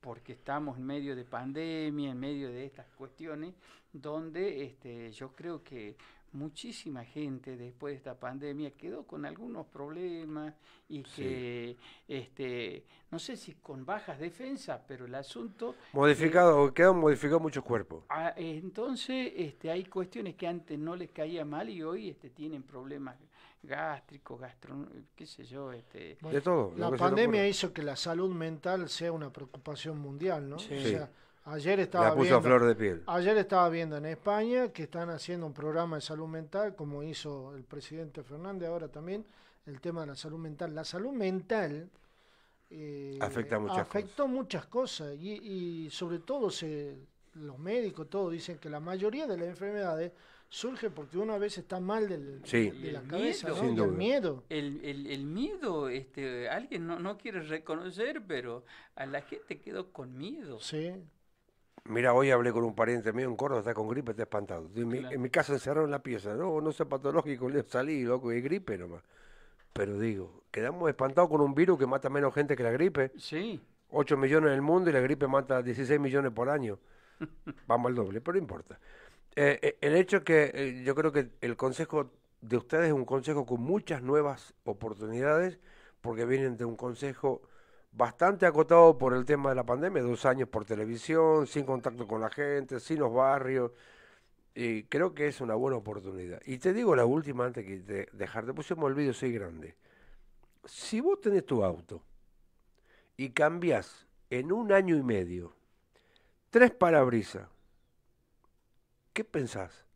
porque estamos en medio de pandemia, en medio de estas cuestiones, donde este, yo creo que muchísima gente después de esta pandemia quedó con algunos problemas y que, este, no sé si con bajas defensas, pero el asunto... Modificado, quedó modificado mucho muchos cuerpos. Ah, entonces, este, hay cuestiones que antes no les caía mal y hoy este, tienen problemas gástrico gastro, qué sé yo, este, de todo. La pandemia hizo que la salud mental sea una preocupación mundial, ¿no? O sea, ayer estaba la puso flor de piel. Ayer estaba viendo en España que están haciendo un programa de salud mental, como hizo el presidente Fernández ahora también, el tema de la salud mental. La salud mental eh, Afecta afectó muchas cosas y, sobre todo se, los médicos, todos dicen que la mayoría de las enfermedades surge porque una vez está mal del, de la cabeza, miedo. El miedo. El, miedo, este, alguien no, no quiere reconocer, pero a la gente quedó con miedo. Sí. Mira, hoy hablé con un pariente mío en Córdoba, está con gripe, está espantado. En mi, en casa encerraron la pieza, no, no sé, patológico, salí, loco, y gripe nomás. Pero digo, quedamos espantados con un virus que mata menos gente que la gripe. Sí. 8 millones en el mundo y la gripe mata 16 millones por año. Vamos al doble, pero no importa. Eh, eh, el hecho que eh, yo creo que el consejo de ustedes es un consejo con muchas nuevas oportunidades, porque vienen de un consejo bastante acotado por el tema de la pandemia, dos años por televisión, sin contacto con la gente, sin los barrios, y creo que es una buena oportunidad. Y te digo la última antes que de dejarte, pues yo me olvido, soy grande. Si vos tenés tu auto y cambias en un año y medio tres parabrisas, ¿Qué pensás?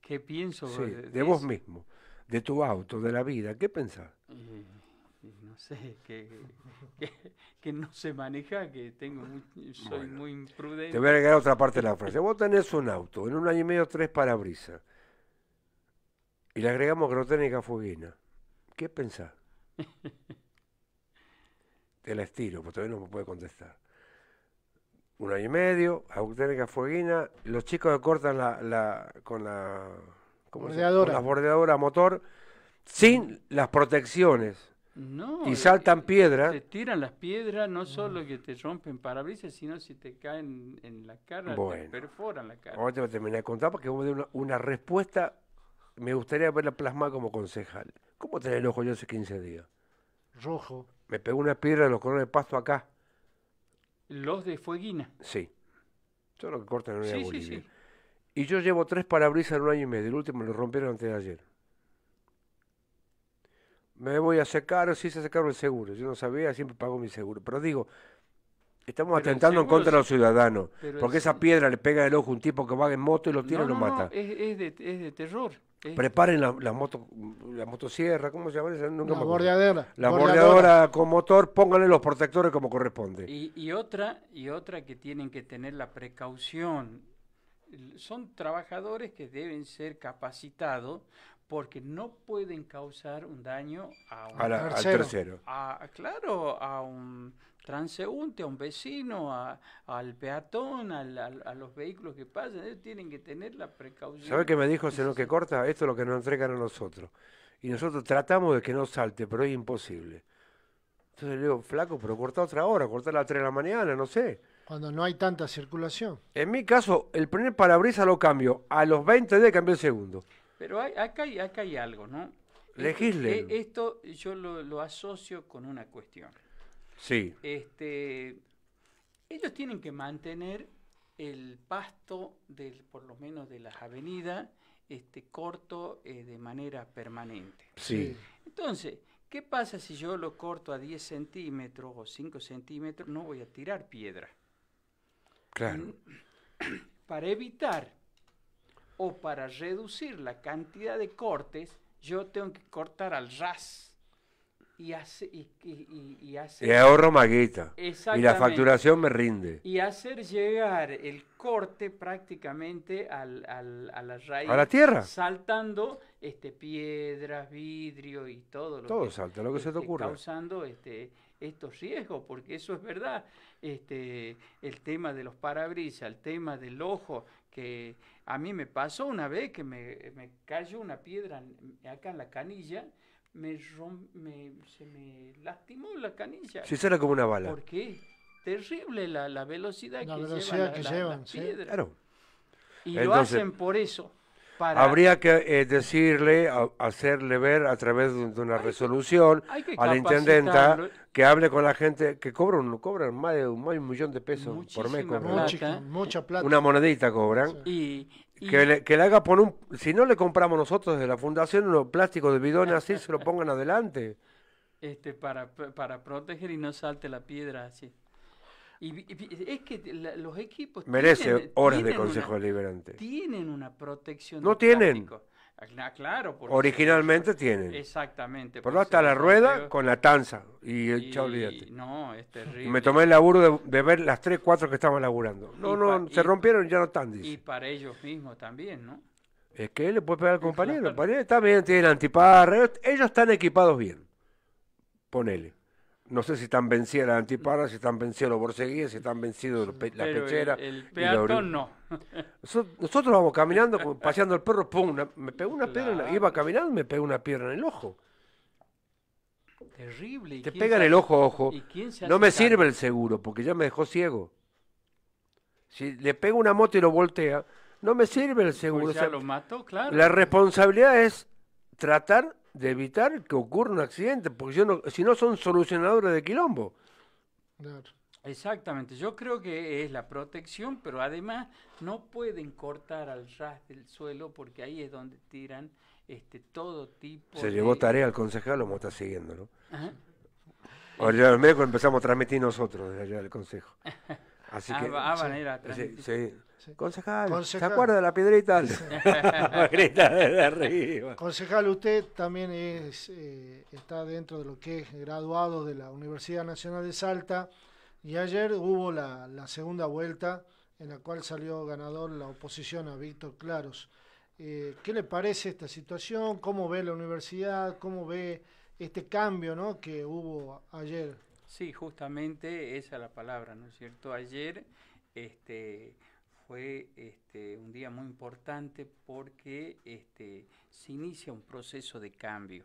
¿Qué pienso? de, vos mismo, de tu auto, de la vida. ¿Qué pensás? Eh, eh, no sé, que, no se maneja, que tengo soy muy imprudente. Te voy a agregar otra parte de la frase. Vos tenés un auto, en un año y medio tres parabrisas. Y le agregamos agrotécnica fueguina. ¿Qué pensás? te la estiro, porque todavía no me puede contestar un año y medio, auténtica fueguina, los chicos cortan la, con la bordeadora. Con la motor sin las protecciones. No, y saltan piedras. Se tiran las piedras, no solo que te rompen parabrisas, sino si te caen en la cara, te perforan la cara. Ahora te voy a terminar de contar porque vamos a una, una respuesta, me gustaría verla plasmada como concejal. ¿Cómo tenés el ojo yo hace 15 días? Rojo. Me pegó una piedra de los colores de pasto acá. Los de Fueguina. Sí. Son lo que cortan en Bolivia. Y yo llevo tres parabrisas en un año y medio. El último lo rompieron antes de ayer. Me voy a secar, si se sacaron el seguro. Yo no sabía, siempre pago mi seguro. Pero digo, estamos atentando en contra de los ciudadanos. Porque esa piedra le pega el ojo a un tipo que va en moto y lo tira y lo mata. es, de, es de terror. Preparen la, moto, la motosierra, ¿cómo se llama? la bordeadora. La bordeadora con motor, pónganle los protectores como corresponde. Y, otra, y otra que tienen que tener la precaución. Son trabajadores que deben ser capacitados porque no pueden causar un daño a Al tercero. claro, a un transeúnte, a un vecino, al peatón, a, los vehículos que pasan, ellos tienen que tener la precaución. ¿Sabe qué me dijo sino que corta? Esto es lo que nos entregan a nosotros. Y nosotros tratamos de que no salte, pero es imposible. Entonces le digo, flaco, pero corta otra hora, corta a las 3 de la mañana, no sé. Cuando no hay tanta circulación. En mi caso, el primer parabrisas lo cambio, a los 20 de cambio el segundo. Pero hay, acá, hay, acá hay algo, ¿no? Legisle. Eh, eh, esto yo lo asocio con una cuestión. Sí. Este, ellos tienen que mantener el pasto del, por lo menos de las avenidas, este, corto eh, de manera permanente. Sí. Entonces, ¿qué pasa si yo lo corto a 10 centímetros o 5 centímetros? No voy a tirar piedra. Claro. Mm, para evitar o para reducir la cantidad de cortes, yo tengo que cortar al ras y hace y, y, y, ahorro maguita y la facturación me rinde y hacer llegar el corte prácticamente al, a la raíz a la tierra saltando este piedras vidrio y todo lo todo salta lo que se te este, ocurra causando este estos riesgos porque eso es verdad este el tema de los parabrisas el tema del ojo que a mí me pasó una vez que me, me cayó una piedra acá en la canilla me, me se me lastimó la canilla. Sí, como una bala. ¿Por qué? Terrible la, la velocidad la que velocidad llevan, que llevan sí. Claro. Y lo hacen por eso. Habría que eh, decirle, hacerle ver a través de, una resolución a la intendenta que hable con la gente, que cobran, cobran más, de, un millón de pesos por mes. Mucha, plata. Una monedita cobran. Y que, le, que le haga por un... Si no le compramos nosotros desde la fundación unos plásticos de bidones así, se lo pongan adelante. Este, para, para proteger y no salte la piedra así. Y, es que los equipos. Merece horas de consejo Deliberante. Tienen una protección. No tienen. Ah, claro. Originalmente tienen. Exactamente. Por lo hasta la rueda con la tanza. Y, el eh, chao, No, es terrible. Me tomé el laburo de, ver las tres, cuatro que estaban laburando. No, no, se rompieron y ya no están, Y para ellos mismos también, ¿no? Es que le puede pegar al compañero. El compañero está bien, tiene Ellos están equipados bien. Ponele no sé si están vencidas las antiparras, si están vencidos los borseguíes, si están vencidos las la pechera. El, peatón no. Nosotros vamos caminando, paseando el perro, pum, me pegó una piedra iba caminando, me pegó una piedra en el ojo. Terrible. Te pega en el ojo, ojo. no me sirve el seguro, porque ya me dejó ciego. Si le pego una moto y lo voltea, no me sirve el pues seguro. lo mató, claro. La responsabilidad es tratar de evitar que ocurra un accidente, porque yo si no son solucionadores de quilombo. Exactamente, yo creo que es la protección, pero además no pueden cortar al ras del suelo porque ahí es donde tiran este todo tipo. Se llevó tarea al concejal, lo está siguiendo, ¿no? ya los empezamos a transmitir nosotros desde allá del consejo. Así que, sí. Concejal, ¿se acuerda de la piedrita? Concejal, usted también es, eh, está dentro de lo que es graduado de la Universidad Nacional de Salta y ayer hubo la, segunda vuelta en la cual salió ganador la oposición a Víctor Claros. Eh, ¿Qué le parece esta situación? ¿Cómo ve la universidad? ¿Cómo ve este cambio ¿no? que hubo ayer? Sí, justamente esa es la palabra, ¿no es cierto? Ayer este, fue este, un día muy importante porque este, se inicia un proceso de cambio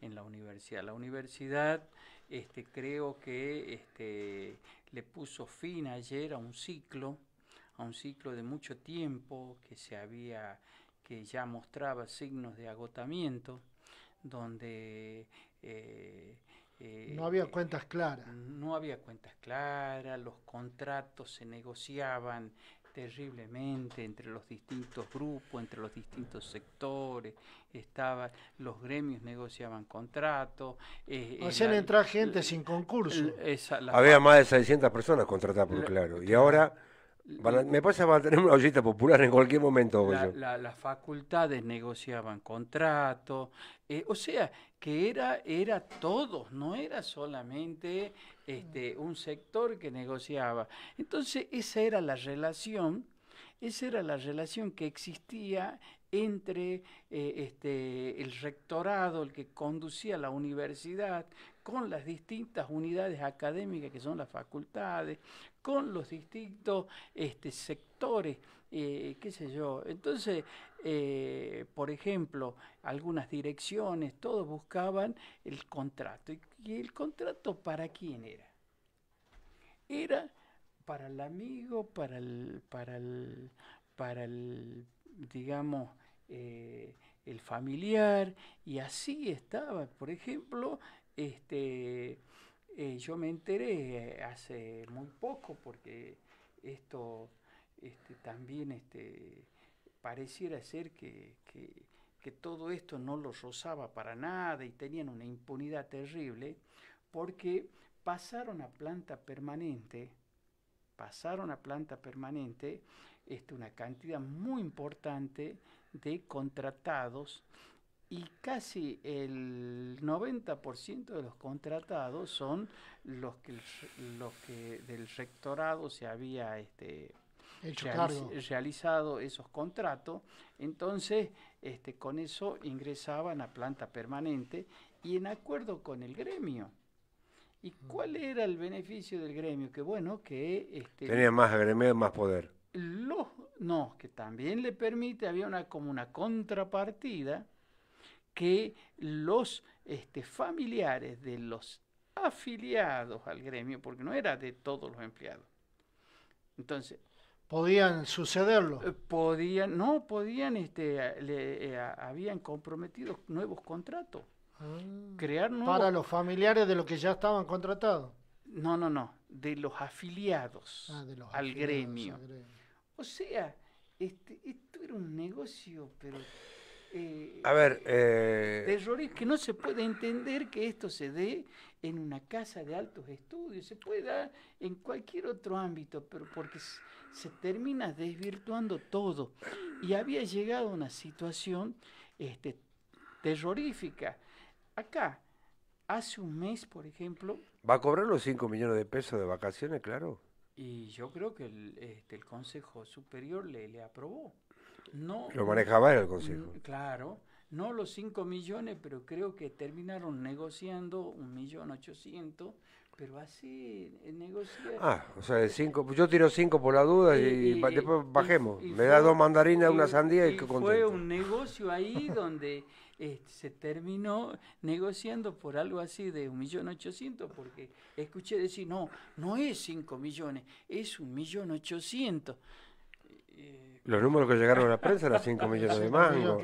en la universidad. La universidad este, creo que este, le puso fin ayer a un ciclo, a un ciclo de mucho tiempo que se había, que ya mostraba signos de agotamiento, donde eh, eh, no había cuentas claras. No había cuentas claras, los contratos se negociaban terriblemente entre los distintos grupos, entre los distintos sectores, estaba, los gremios negociaban contratos. Eh, Hacían entrar gente sin concurso. Había más de 600 personas contratadas por Claro, y ahora... me pasa va a tener una ollita popular en cualquier momento. La, las facultades negociaban contratos, eh, o sea, que era, era todos, no era solamente este, un sector que negociaba. Entonces esa era la relación, esa era la relación que existía entre eh, este, el rectorado, el que conducía la universidad, con las distintas unidades académicas que son las facultades, con los distintos este, sectores, eh, qué sé yo. Entonces, eh, por ejemplo, algunas direcciones, todos buscaban el contrato. ¿Y el contrato para quién era? Era para el amigo, para el, para para el digamos, eh, el familiar, y así estaba. Por ejemplo, este, eh, yo me enteré hace muy poco, porque esto este, también este, pareciera ser que, todo esto no los rozaba para nada y tenían una impunidad terrible, porque pasaron a planta permanente, pasaron a planta permanente este, una cantidad muy importante de contratados y casi el 90% de los contratados son los que, que del rectorado se había este, realizado esos contratos, entonces este, con eso ingresaban a planta permanente y en acuerdo con el gremio. ¿Y mm. cuál era el beneficio del gremio? Que bueno, que... Este, Tenía más gremio, más poder. no, que también le permite, había una como una contrapartida, que los este, familiares de los afiliados al gremio, porque no era de todos los empleados. Entonces, podían sucederlo. Eh, podían, no, podían, este, le, eh, habían comprometido nuevos contratos. Ah, crear Para los familiares de los que ya estaban contratados. No, no, no, de los afiliados, ah, al, gremio. O sea, este, esto era un negocio, pero... Eh, a ver, eh... error errores que no se puede entender que esto se dé en una casa de altos estudios, se puede dar en cualquier otro ámbito, pero porque se termina desvirtuando todo. Y había llegado a una situación este, terrorífica. Acá, hace un mes, por ejemplo... ¿Va a cobrar los 5 millones de pesos de vacaciones, claro? Y yo creo que el, este, el Consejo Superior le, le aprobó. No, Lo manejaba el Consejo. Claro, no los 5 millones, pero creo que terminaron negociando un millón ochocientos pero así negocio Ah, o sea, cinco, pues yo tiro cinco por la duda y, eh, después bajemos. Me da dos mandarinas, una sandía y, contento. Fue un negocio ahí donde eh, se terminó negociando por algo así de un millón ochocientos, porque escuché decir, no, no es cinco millones, es un millón ochocientos. Eh, los números que llegaron a la prensa eran 5 millones de mangos.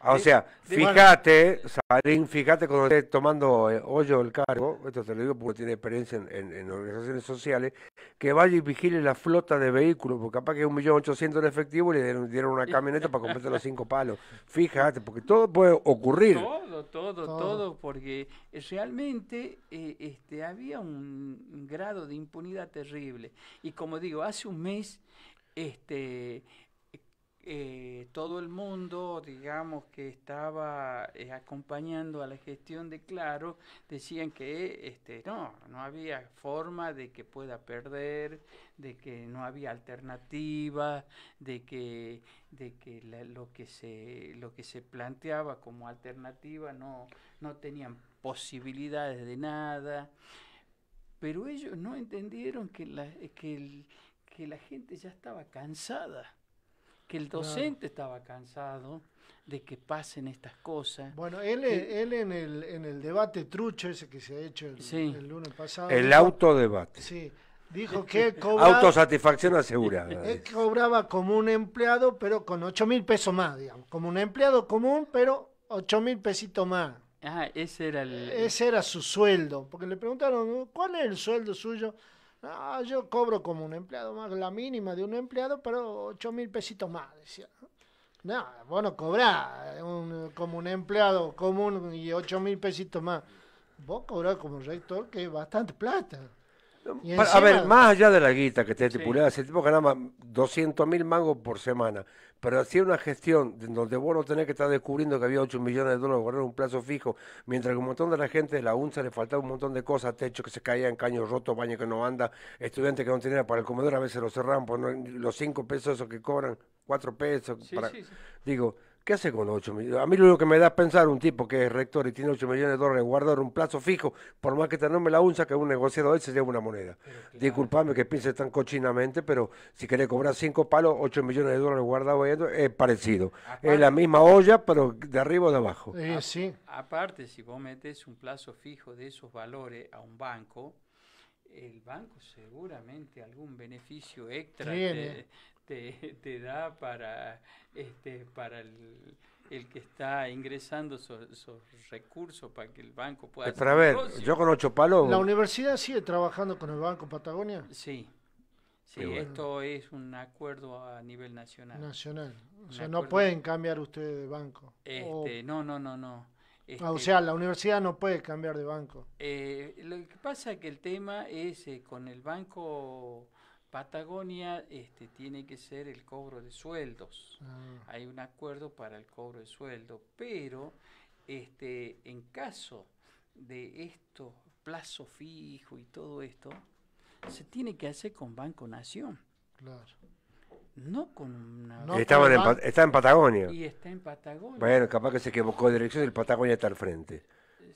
Ah, o sea, fíjate, Salín, fíjate cuando esté tomando eh, hoyo el cargo, esto te lo digo porque tiene experiencia en, organizaciones sociales, que vaya y vigile la flota de vehículos, porque capaz que un millón ochocientos en efectivo y le dieron, una camioneta para completar los cinco palos. Fíjate, porque todo puede ocurrir. Todo, todo, todo, porque eh, realmente eh, este, había un grado de impunidad terrible. Y como digo, hace un mes este eh, todo el mundo, digamos, que estaba eh, acompañando a la gestión de Claro, decían que este, no, no había forma de que pueda perder, de que no había alternativa, de que, de que lo, que se, lo que se planteaba como alternativa no, no tenían posibilidades de nada. Pero ellos no entendieron que la, que la gente ya estaba cansada que el docente estaba cansado de que pasen estas cosas. Bueno, él, e-, él en, el, debate trucho ese que se ha hecho el, lunes pasado. El autodebate. Sí, dijo que cobraba, autosatisfacción asegurada. Él cobraba como un empleado, pero con 8 mil pesos más, digamos. Como un empleado común, pero 8 mil pesitos más. Ah, ese era el... Ese era su sueldo, porque le preguntaron, ¿cuál es el sueldo suyo? Ah, yo cobro como un empleado más, la mínima de un empleado, pero 8 mil pesitos más, decía. No, bueno, cobrar eh, como un empleado común y 8 mil pesitos más. Vos cobrás como un rector que es bastante plata a ver, más allá de la guita que te estipulé ese tipo ganaba 200 mil mangos por semana, pero hacía una gestión donde vos no tenés que estar descubriendo que había 8 millones de dólares guardar un plazo fijo, mientras que un montón de la gente de la UNSA le faltaba un montón de cosas, techo que se caía en caños rotos, baño que no anda, estudiantes que no tenían para el comedor, a veces lo cerraban por los 5 pesos esos que cobran, 4 pesos. Digo, ¿Qué hace con 8 millones? A mí lo que me da a pensar un tipo que es rector y tiene 8 millones de dólares guardado en un plazo fijo, por más que te nombre la unsa que un negociador ese se lleva una moneda. Disculpame que piense tan cochinamente, pero si quiere cobrar 5 palos, 8 millones de dólares guardado es parecido. es la misma olla, pero de arriba o de abajo. Eh, aparte, si vos metes un plazo fijo de esos valores a un banco, el banco seguramente algún beneficio extra te, da para, este, para el, que está ingresando esos recursos para que el banco pueda... Eh, pero a ver, yo con ocho palos... ¿La universidad sigue trabajando con el Banco Patagonia? Sí. Sí, esto es un acuerdo a nivel nacional. Nacional. O sea, no pueden cambiar ustedes de banco. Este, no, no, no, no. Ah, o este, sea, la universidad no puede cambiar de banco. Eh, lo que pasa es que el tema es eh, con el banco Patagonia este, tiene que ser el cobro de sueldos. Ah. Hay un acuerdo para el cobro de sueldo, pero este, en caso de esto, plazo fijo y todo esto, se tiene que hacer con Banco Nación. Claro. No con una... está en Patagonia. Y está en Patagonia. Bueno, capaz que se equivocó de dirección y el Patagonia está al frente.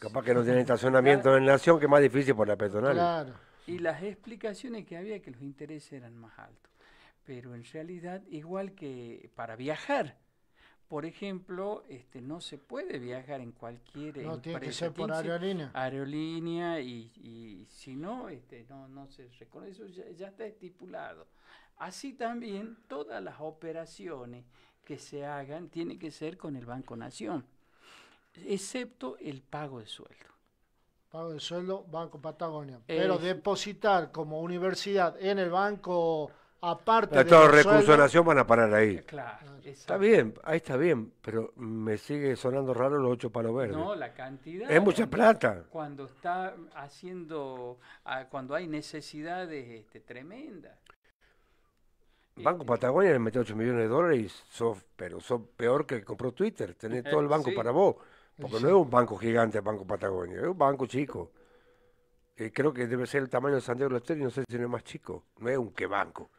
Capaz que no tiene estacionamiento en Nación, que es más difícil por la peatonal. Claro. Y las explicaciones que había que los intereses eran más altos. Pero en realidad, igual que para viajar, por ejemplo, este, no se puede viajar en cualquier no, tiene que ser por aerolínea. Aerolínea y, si no, este, no, se reconoce, ya, está estipulado. Así también todas las operaciones que se hagan tienen que ser con el Banco Nación, excepto el pago de sueldo pago de sueldo, Banco Patagonia. Pero depositar como universidad en el banco aparte de todos los recursos de nación van a parar ahí. Eh, claro, ah, está bien, ahí está bien, pero me sigue sonando raro los ocho palos verdes. No, la cantidad. Es mucha plata. Cuando está haciendo, ah, cuando hay necesidades este, tremendas. Banco este, Patagonia le metió 8 millones de dólares, pero son peor que compró Twitter. Tenés todo el banco para vos. Porque no es un banco gigante, el Banco Patagonia, es un banco chico. Eh, creo que debe ser el tamaño de Santiago del Estero y no sé si no es más chico. No es un qué banco.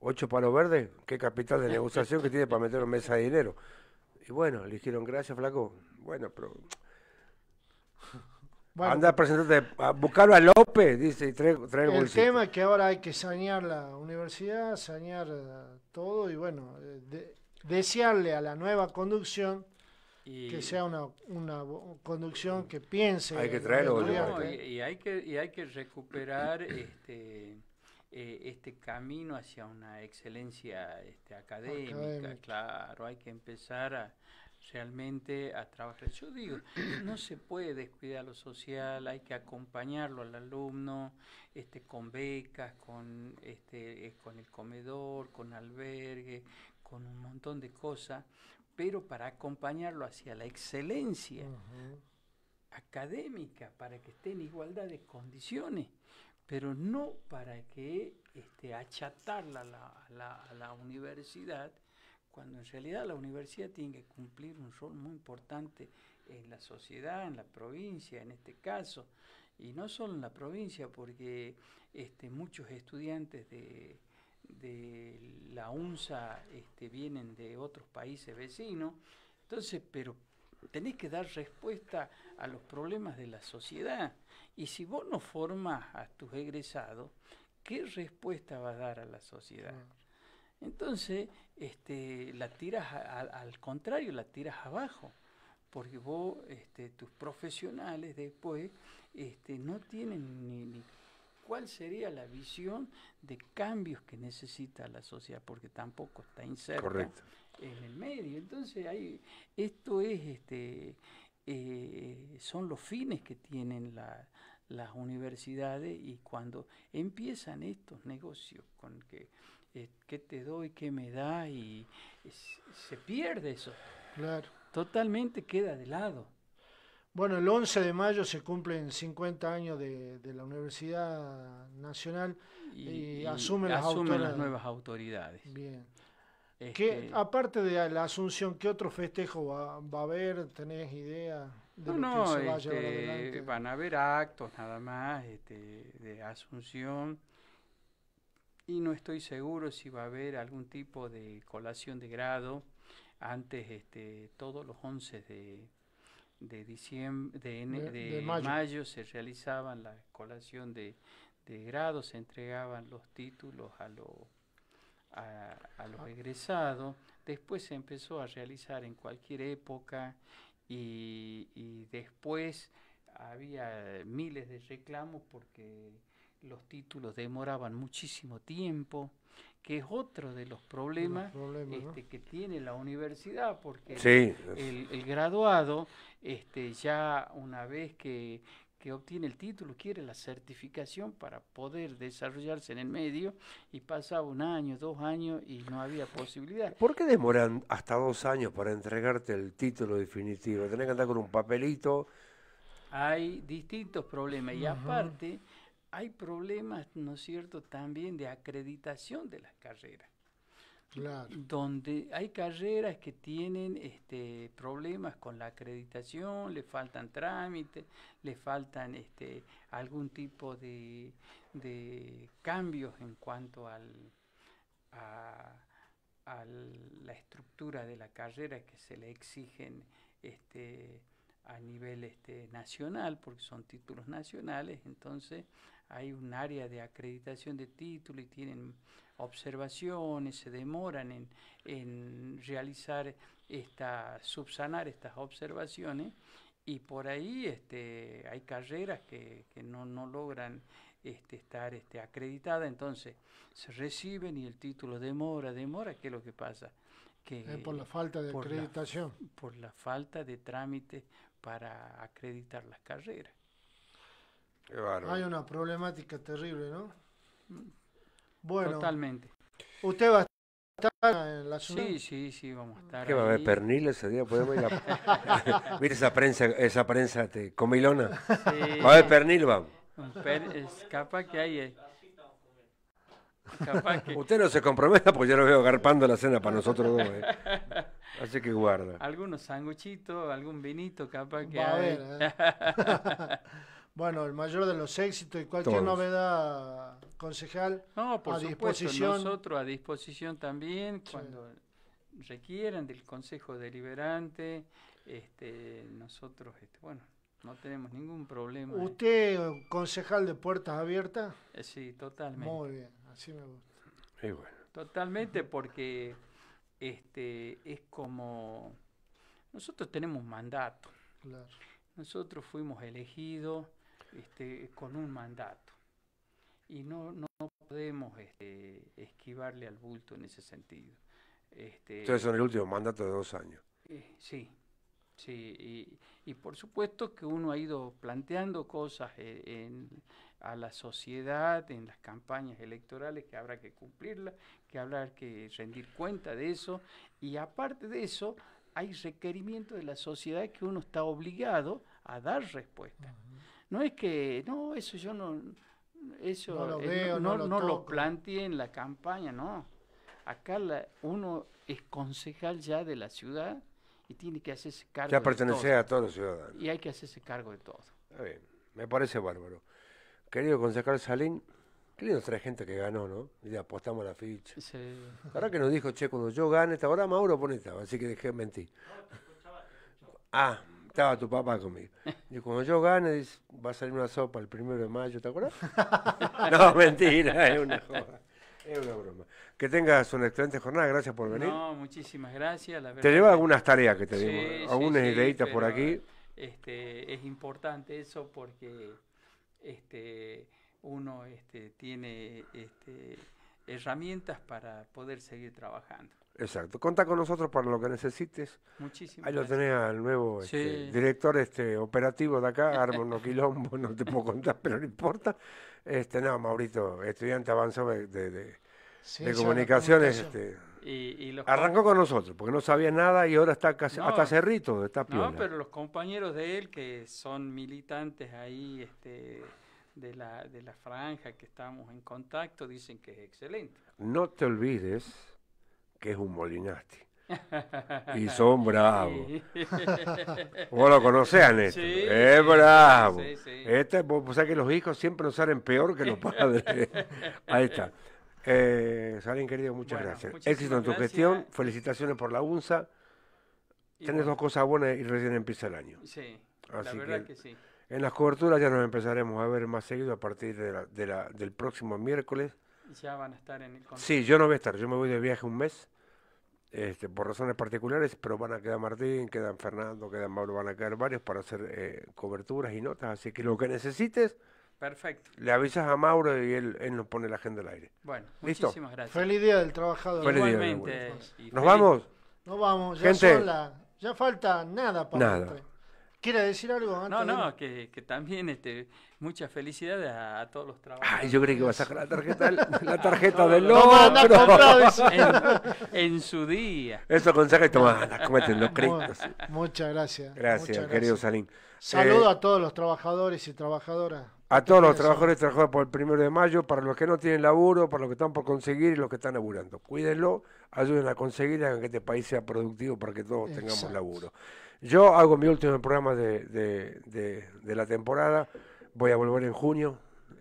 Ocho palos verdes, qué capital de negociación que tiene para meter en mesa de dinero. Y bueno, le dijeron, gracias, flaco. Bueno, pero. Anda a presentarte, a buscarlo a López, dice, y trae, el, el tema es que ahora hay que sanear la universidad, sanear eh, todo y bueno, eh, desearle a la nueva conducción que sea una, una, conducción que piense. Hay que traerlo. y, hay que, y hay que recuperar este, eh, este camino hacia una excelencia este, académica, claro. Hay que empezar a, realmente a trabajar. Yo digo, no se puede descuidar lo social, hay que acompañarlo al alumno, este, con becas, con, este, eh, con el comedor, con albergue, con un montón de cosas, pero para acompañarlo hacia la excelencia académica, para que esté en igualdad de condiciones, pero no para que este, achatarla a la, universidad, cuando en realidad la universidad tiene que cumplir un rol muy importante en la sociedad, en la provincia, en este caso, y no solo en la provincia, porque este, muchos estudiantes de, de la UNSA este, vienen de otros países vecinos, entonces, pero tenés que dar respuesta a los problemas de la sociedad. Y si vos no formas a tus egresados, ¿qué respuesta vas a dar a la sociedad? Entonces, este, la tiras al contrario, la tiras abajo, porque vos, este, tus profesionales después, este, no tienen ni cuál sería la visión de cambios que necesita la sociedad, porque tampoco está inserta en el medio. Entonces, esto es, este, eh, son los fines que tienen las universidades y cuando empiezan estos negocios con que eh, qué te doy, qué me da y se pierde eso. Claro. Totalmente queda de lado. Bueno, el 11 de mayo se cumplen 50 años de, la Universidad Nacional y, asumen, las, nuevas autoridades. Bien. Este, aparte de la asunción, ¿qué otro festejo va, a haber? ¿Tenés idea? De no, no, se va este, no, van a haber actos nada más este, de asunción y no estoy seguro si va a haber algún tipo de colación de grado antes este, todos los 11 de de de, mayo. se realizaban la colación de, grados se entregaban los títulos a los egresados después se empezó a realizar en cualquier época y después había miles de reclamos porque los títulos demoraban muchísimo tiempo que es otro de los problemas, este, que tiene la universidad, porque el, graduado, este, ya una vez que, obtiene el título, quiere la certificación para poder desarrollarse en el medio y pasa un año, dos años y no había posibilidad. ¿Por qué demoran hasta dos años para entregarte el título definitivo? Tenés que andar con un papelito. Hay distintos problemas y aparte hay problemas, ¿no es cierto?, también de acreditación de las carreras. Claro. Donde hay carreras que tienen este, problemas con la acreditación, le faltan trámites, le faltan este, algún tipo de, cambios en cuanto al, a, la estructura de la carrera que se le exigen este, a nivel este, nacional, porque son títulos nacionales, entonces hay un área de acreditación de título y tienen observaciones, se demoran en, realizar esta, subsanar estas observaciones y por ahí este, hay carreras que, no, no, logran este, estar este, acreditadas, entonces se reciben y el título demora, demora, ¿qué es lo que pasa? Que, por la falta de acreditación. por la falta de trámite para acreditar las carreras. Hay una problemática terrible, ¿no? Bueno. Totalmente. ¿Usted va a estar en la zona? Sí, sí, sí, vamos a estar. ¿Qué va a haber pernil ese día? ¿Podemos ir a... Mira esa prensa, esa prensa te, comilona. ¿Va a haber pernil, vamos? Es capaz que hay... Eh. Usted no se comprometa porque yo lo veo garpando la cena para nosotros dos. Eh. Así que guarda. Algunos sanguchitos, algún vinito, capaz que. A ver, Bueno, el mayor de los éxitos y cualquier novedad, concejal. por a disposición. nosotros a disposición también cuando requieran del Consejo Deliberante. Este, nosotros, este, bueno, no tenemos ningún problema. ¿Usted, concejal de puertas abiertas? Eh, sí, totalmente. Muy bien, así me gusta. Totalmente, porque este, es como. Nosotros tenemos mandato. Nosotros fuimos elegidos este, con un mandato. Y no, no podemos este, esquivarle al bulto en ese sentido. Este, Entonces son el último mandato de dos años. Eh, sí, sí. Y, por supuesto que uno ha ido planteando cosas eh, a la sociedad, en las campañas electorales, que habrá que cumplirlas, que habrá que rendir cuenta de eso. Y aparte de eso, hay requerimientos de la sociedad que uno está obligado a dar respuesta. No es que, no, eso yo no, eso no lo, eh, no, lo, planteé en la campaña, no. Acá uno es concejal ya de la ciudad y tiene que hacerse cargo. Ya pertenece a todos los ciudadanos. Y hay que hacerse cargo de todo. me parece bárbaro. Querido concejal Salín, querido trae gente que ganó, ¿no? Y le apostamos la ficha. Sí. Ahora que nos dijo, che, cuando yo gane, ahora Mauro pone esta, así que dejé mentir. Ah, estaba tu papá conmigo. Y cuando yo gane, dice, va a salir una sopa el primero de mayo, ¿te acuerdas? no, mentira, es una broma. Que tengas una excelente jornada, gracias por venir. No, muchísimas gracias. te llevo algunas tareas que te digo, algunas ideitas por aquí. Este, es importante eso porque este, uno este, tiene este, herramientas para poder seguir trabajando. Exacto. Conta con nosotros para lo que necesites. Muchísimas Ahí lo tenés al nuevo este, director este, operativo de acá, Armando Quilombo, no te puedo contar, pero no importa. Este, no, Maurito, estudiante avanzado de, comunicaciones. Este, y, Arrancó con nosotros, porque no sabía nada y ahora está casi, hasta cerrito, está No, pero los compañeros de él, que son militantes ahí este, de, la, de la franja que estamos en contacto, dicen que es excelente. No te olvides que es un molinasti. Y son bravos. Vos lo conocés a es bravo. este, vos, que los hijos siempre nos salen peor que los padres. Ahí está. Eh, queridos, querido, muchas gracias. Éxito en tu gestión. Felicitaciones por la UNSA. Tienes dos cosas buenas y recién empieza el año. Sí, que, sí. En las coberturas ya nos empezaremos a ver más seguido a partir de del próximo miércoles. Ya van a estar en el Sí, yo no voy a estar. Yo me voy de viaje un mes. Este, por razones particulares, pero van a quedar Martín, quedan Fernando, quedan Mauro, van a quedar varios para hacer eh, coberturas y notas. Así que lo que necesites, Perfecto. Le avisas a Mauro y él, él, nos pone la agenda al aire. Bueno, ¿Listo? muchísimas gracias. Feliz día del trabajador. Igualmente. ¿Nos vamos? Nos vamos, ya, ya falta nada para nada. ¿Quiere decir algo? no, no, que, que, también este, muchas felicidades a, todos los trabajadores. Ay, yo creí que vas a sacar la tarjeta, la tarjeta del lobo. En, en, su día. Eso consejo y tomá, cometen los créditos. Muchas gracias. Gracias, querido Salín. Saludo eh, a todos los trabajadores y trabajadoras. A todos los trabajadores y trabajadoras por el primero de mayo, para los que no tienen laburo, para los que están por conseguir y los que están laburando. Cuídenlo, ayuden a conseguir, que este país sea productivo para que todos tengamos laburo. Yo hago mi último programa de, de, la temporada, voy a volver en junio,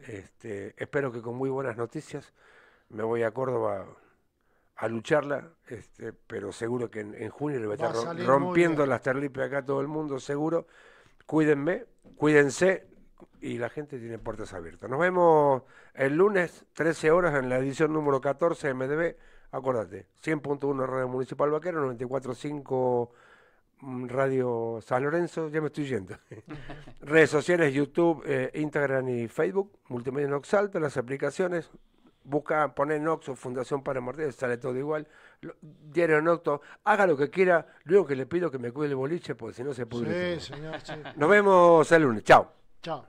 este, espero que con muy buenas noticias, me voy a Córdoba a lucharla, este, pero seguro que en, junio le voy a estar rompiendo las terlipes acá a todo el mundo, seguro. Cuídenme, cuídense y la gente tiene puertas abiertas. Nos vemos el lunes, 13 horas, en la edición número 14 de MDB. Acuérdate 100.1 Radio Municipal Vaquero, 94.5 Radio San Lorenzo, ya me estoy yendo. Redes sociales, YouTube, eh, Instagram y Facebook, Multimedia Nox las aplicaciones. Busca, poner Nox o Fundación para Martínez, sale todo igual. diario Nocto, haga lo que quiera. Luego que le pido que me cuide el boliche, porque si no se pudre. Nos vemos el lunes. Chao. Chao.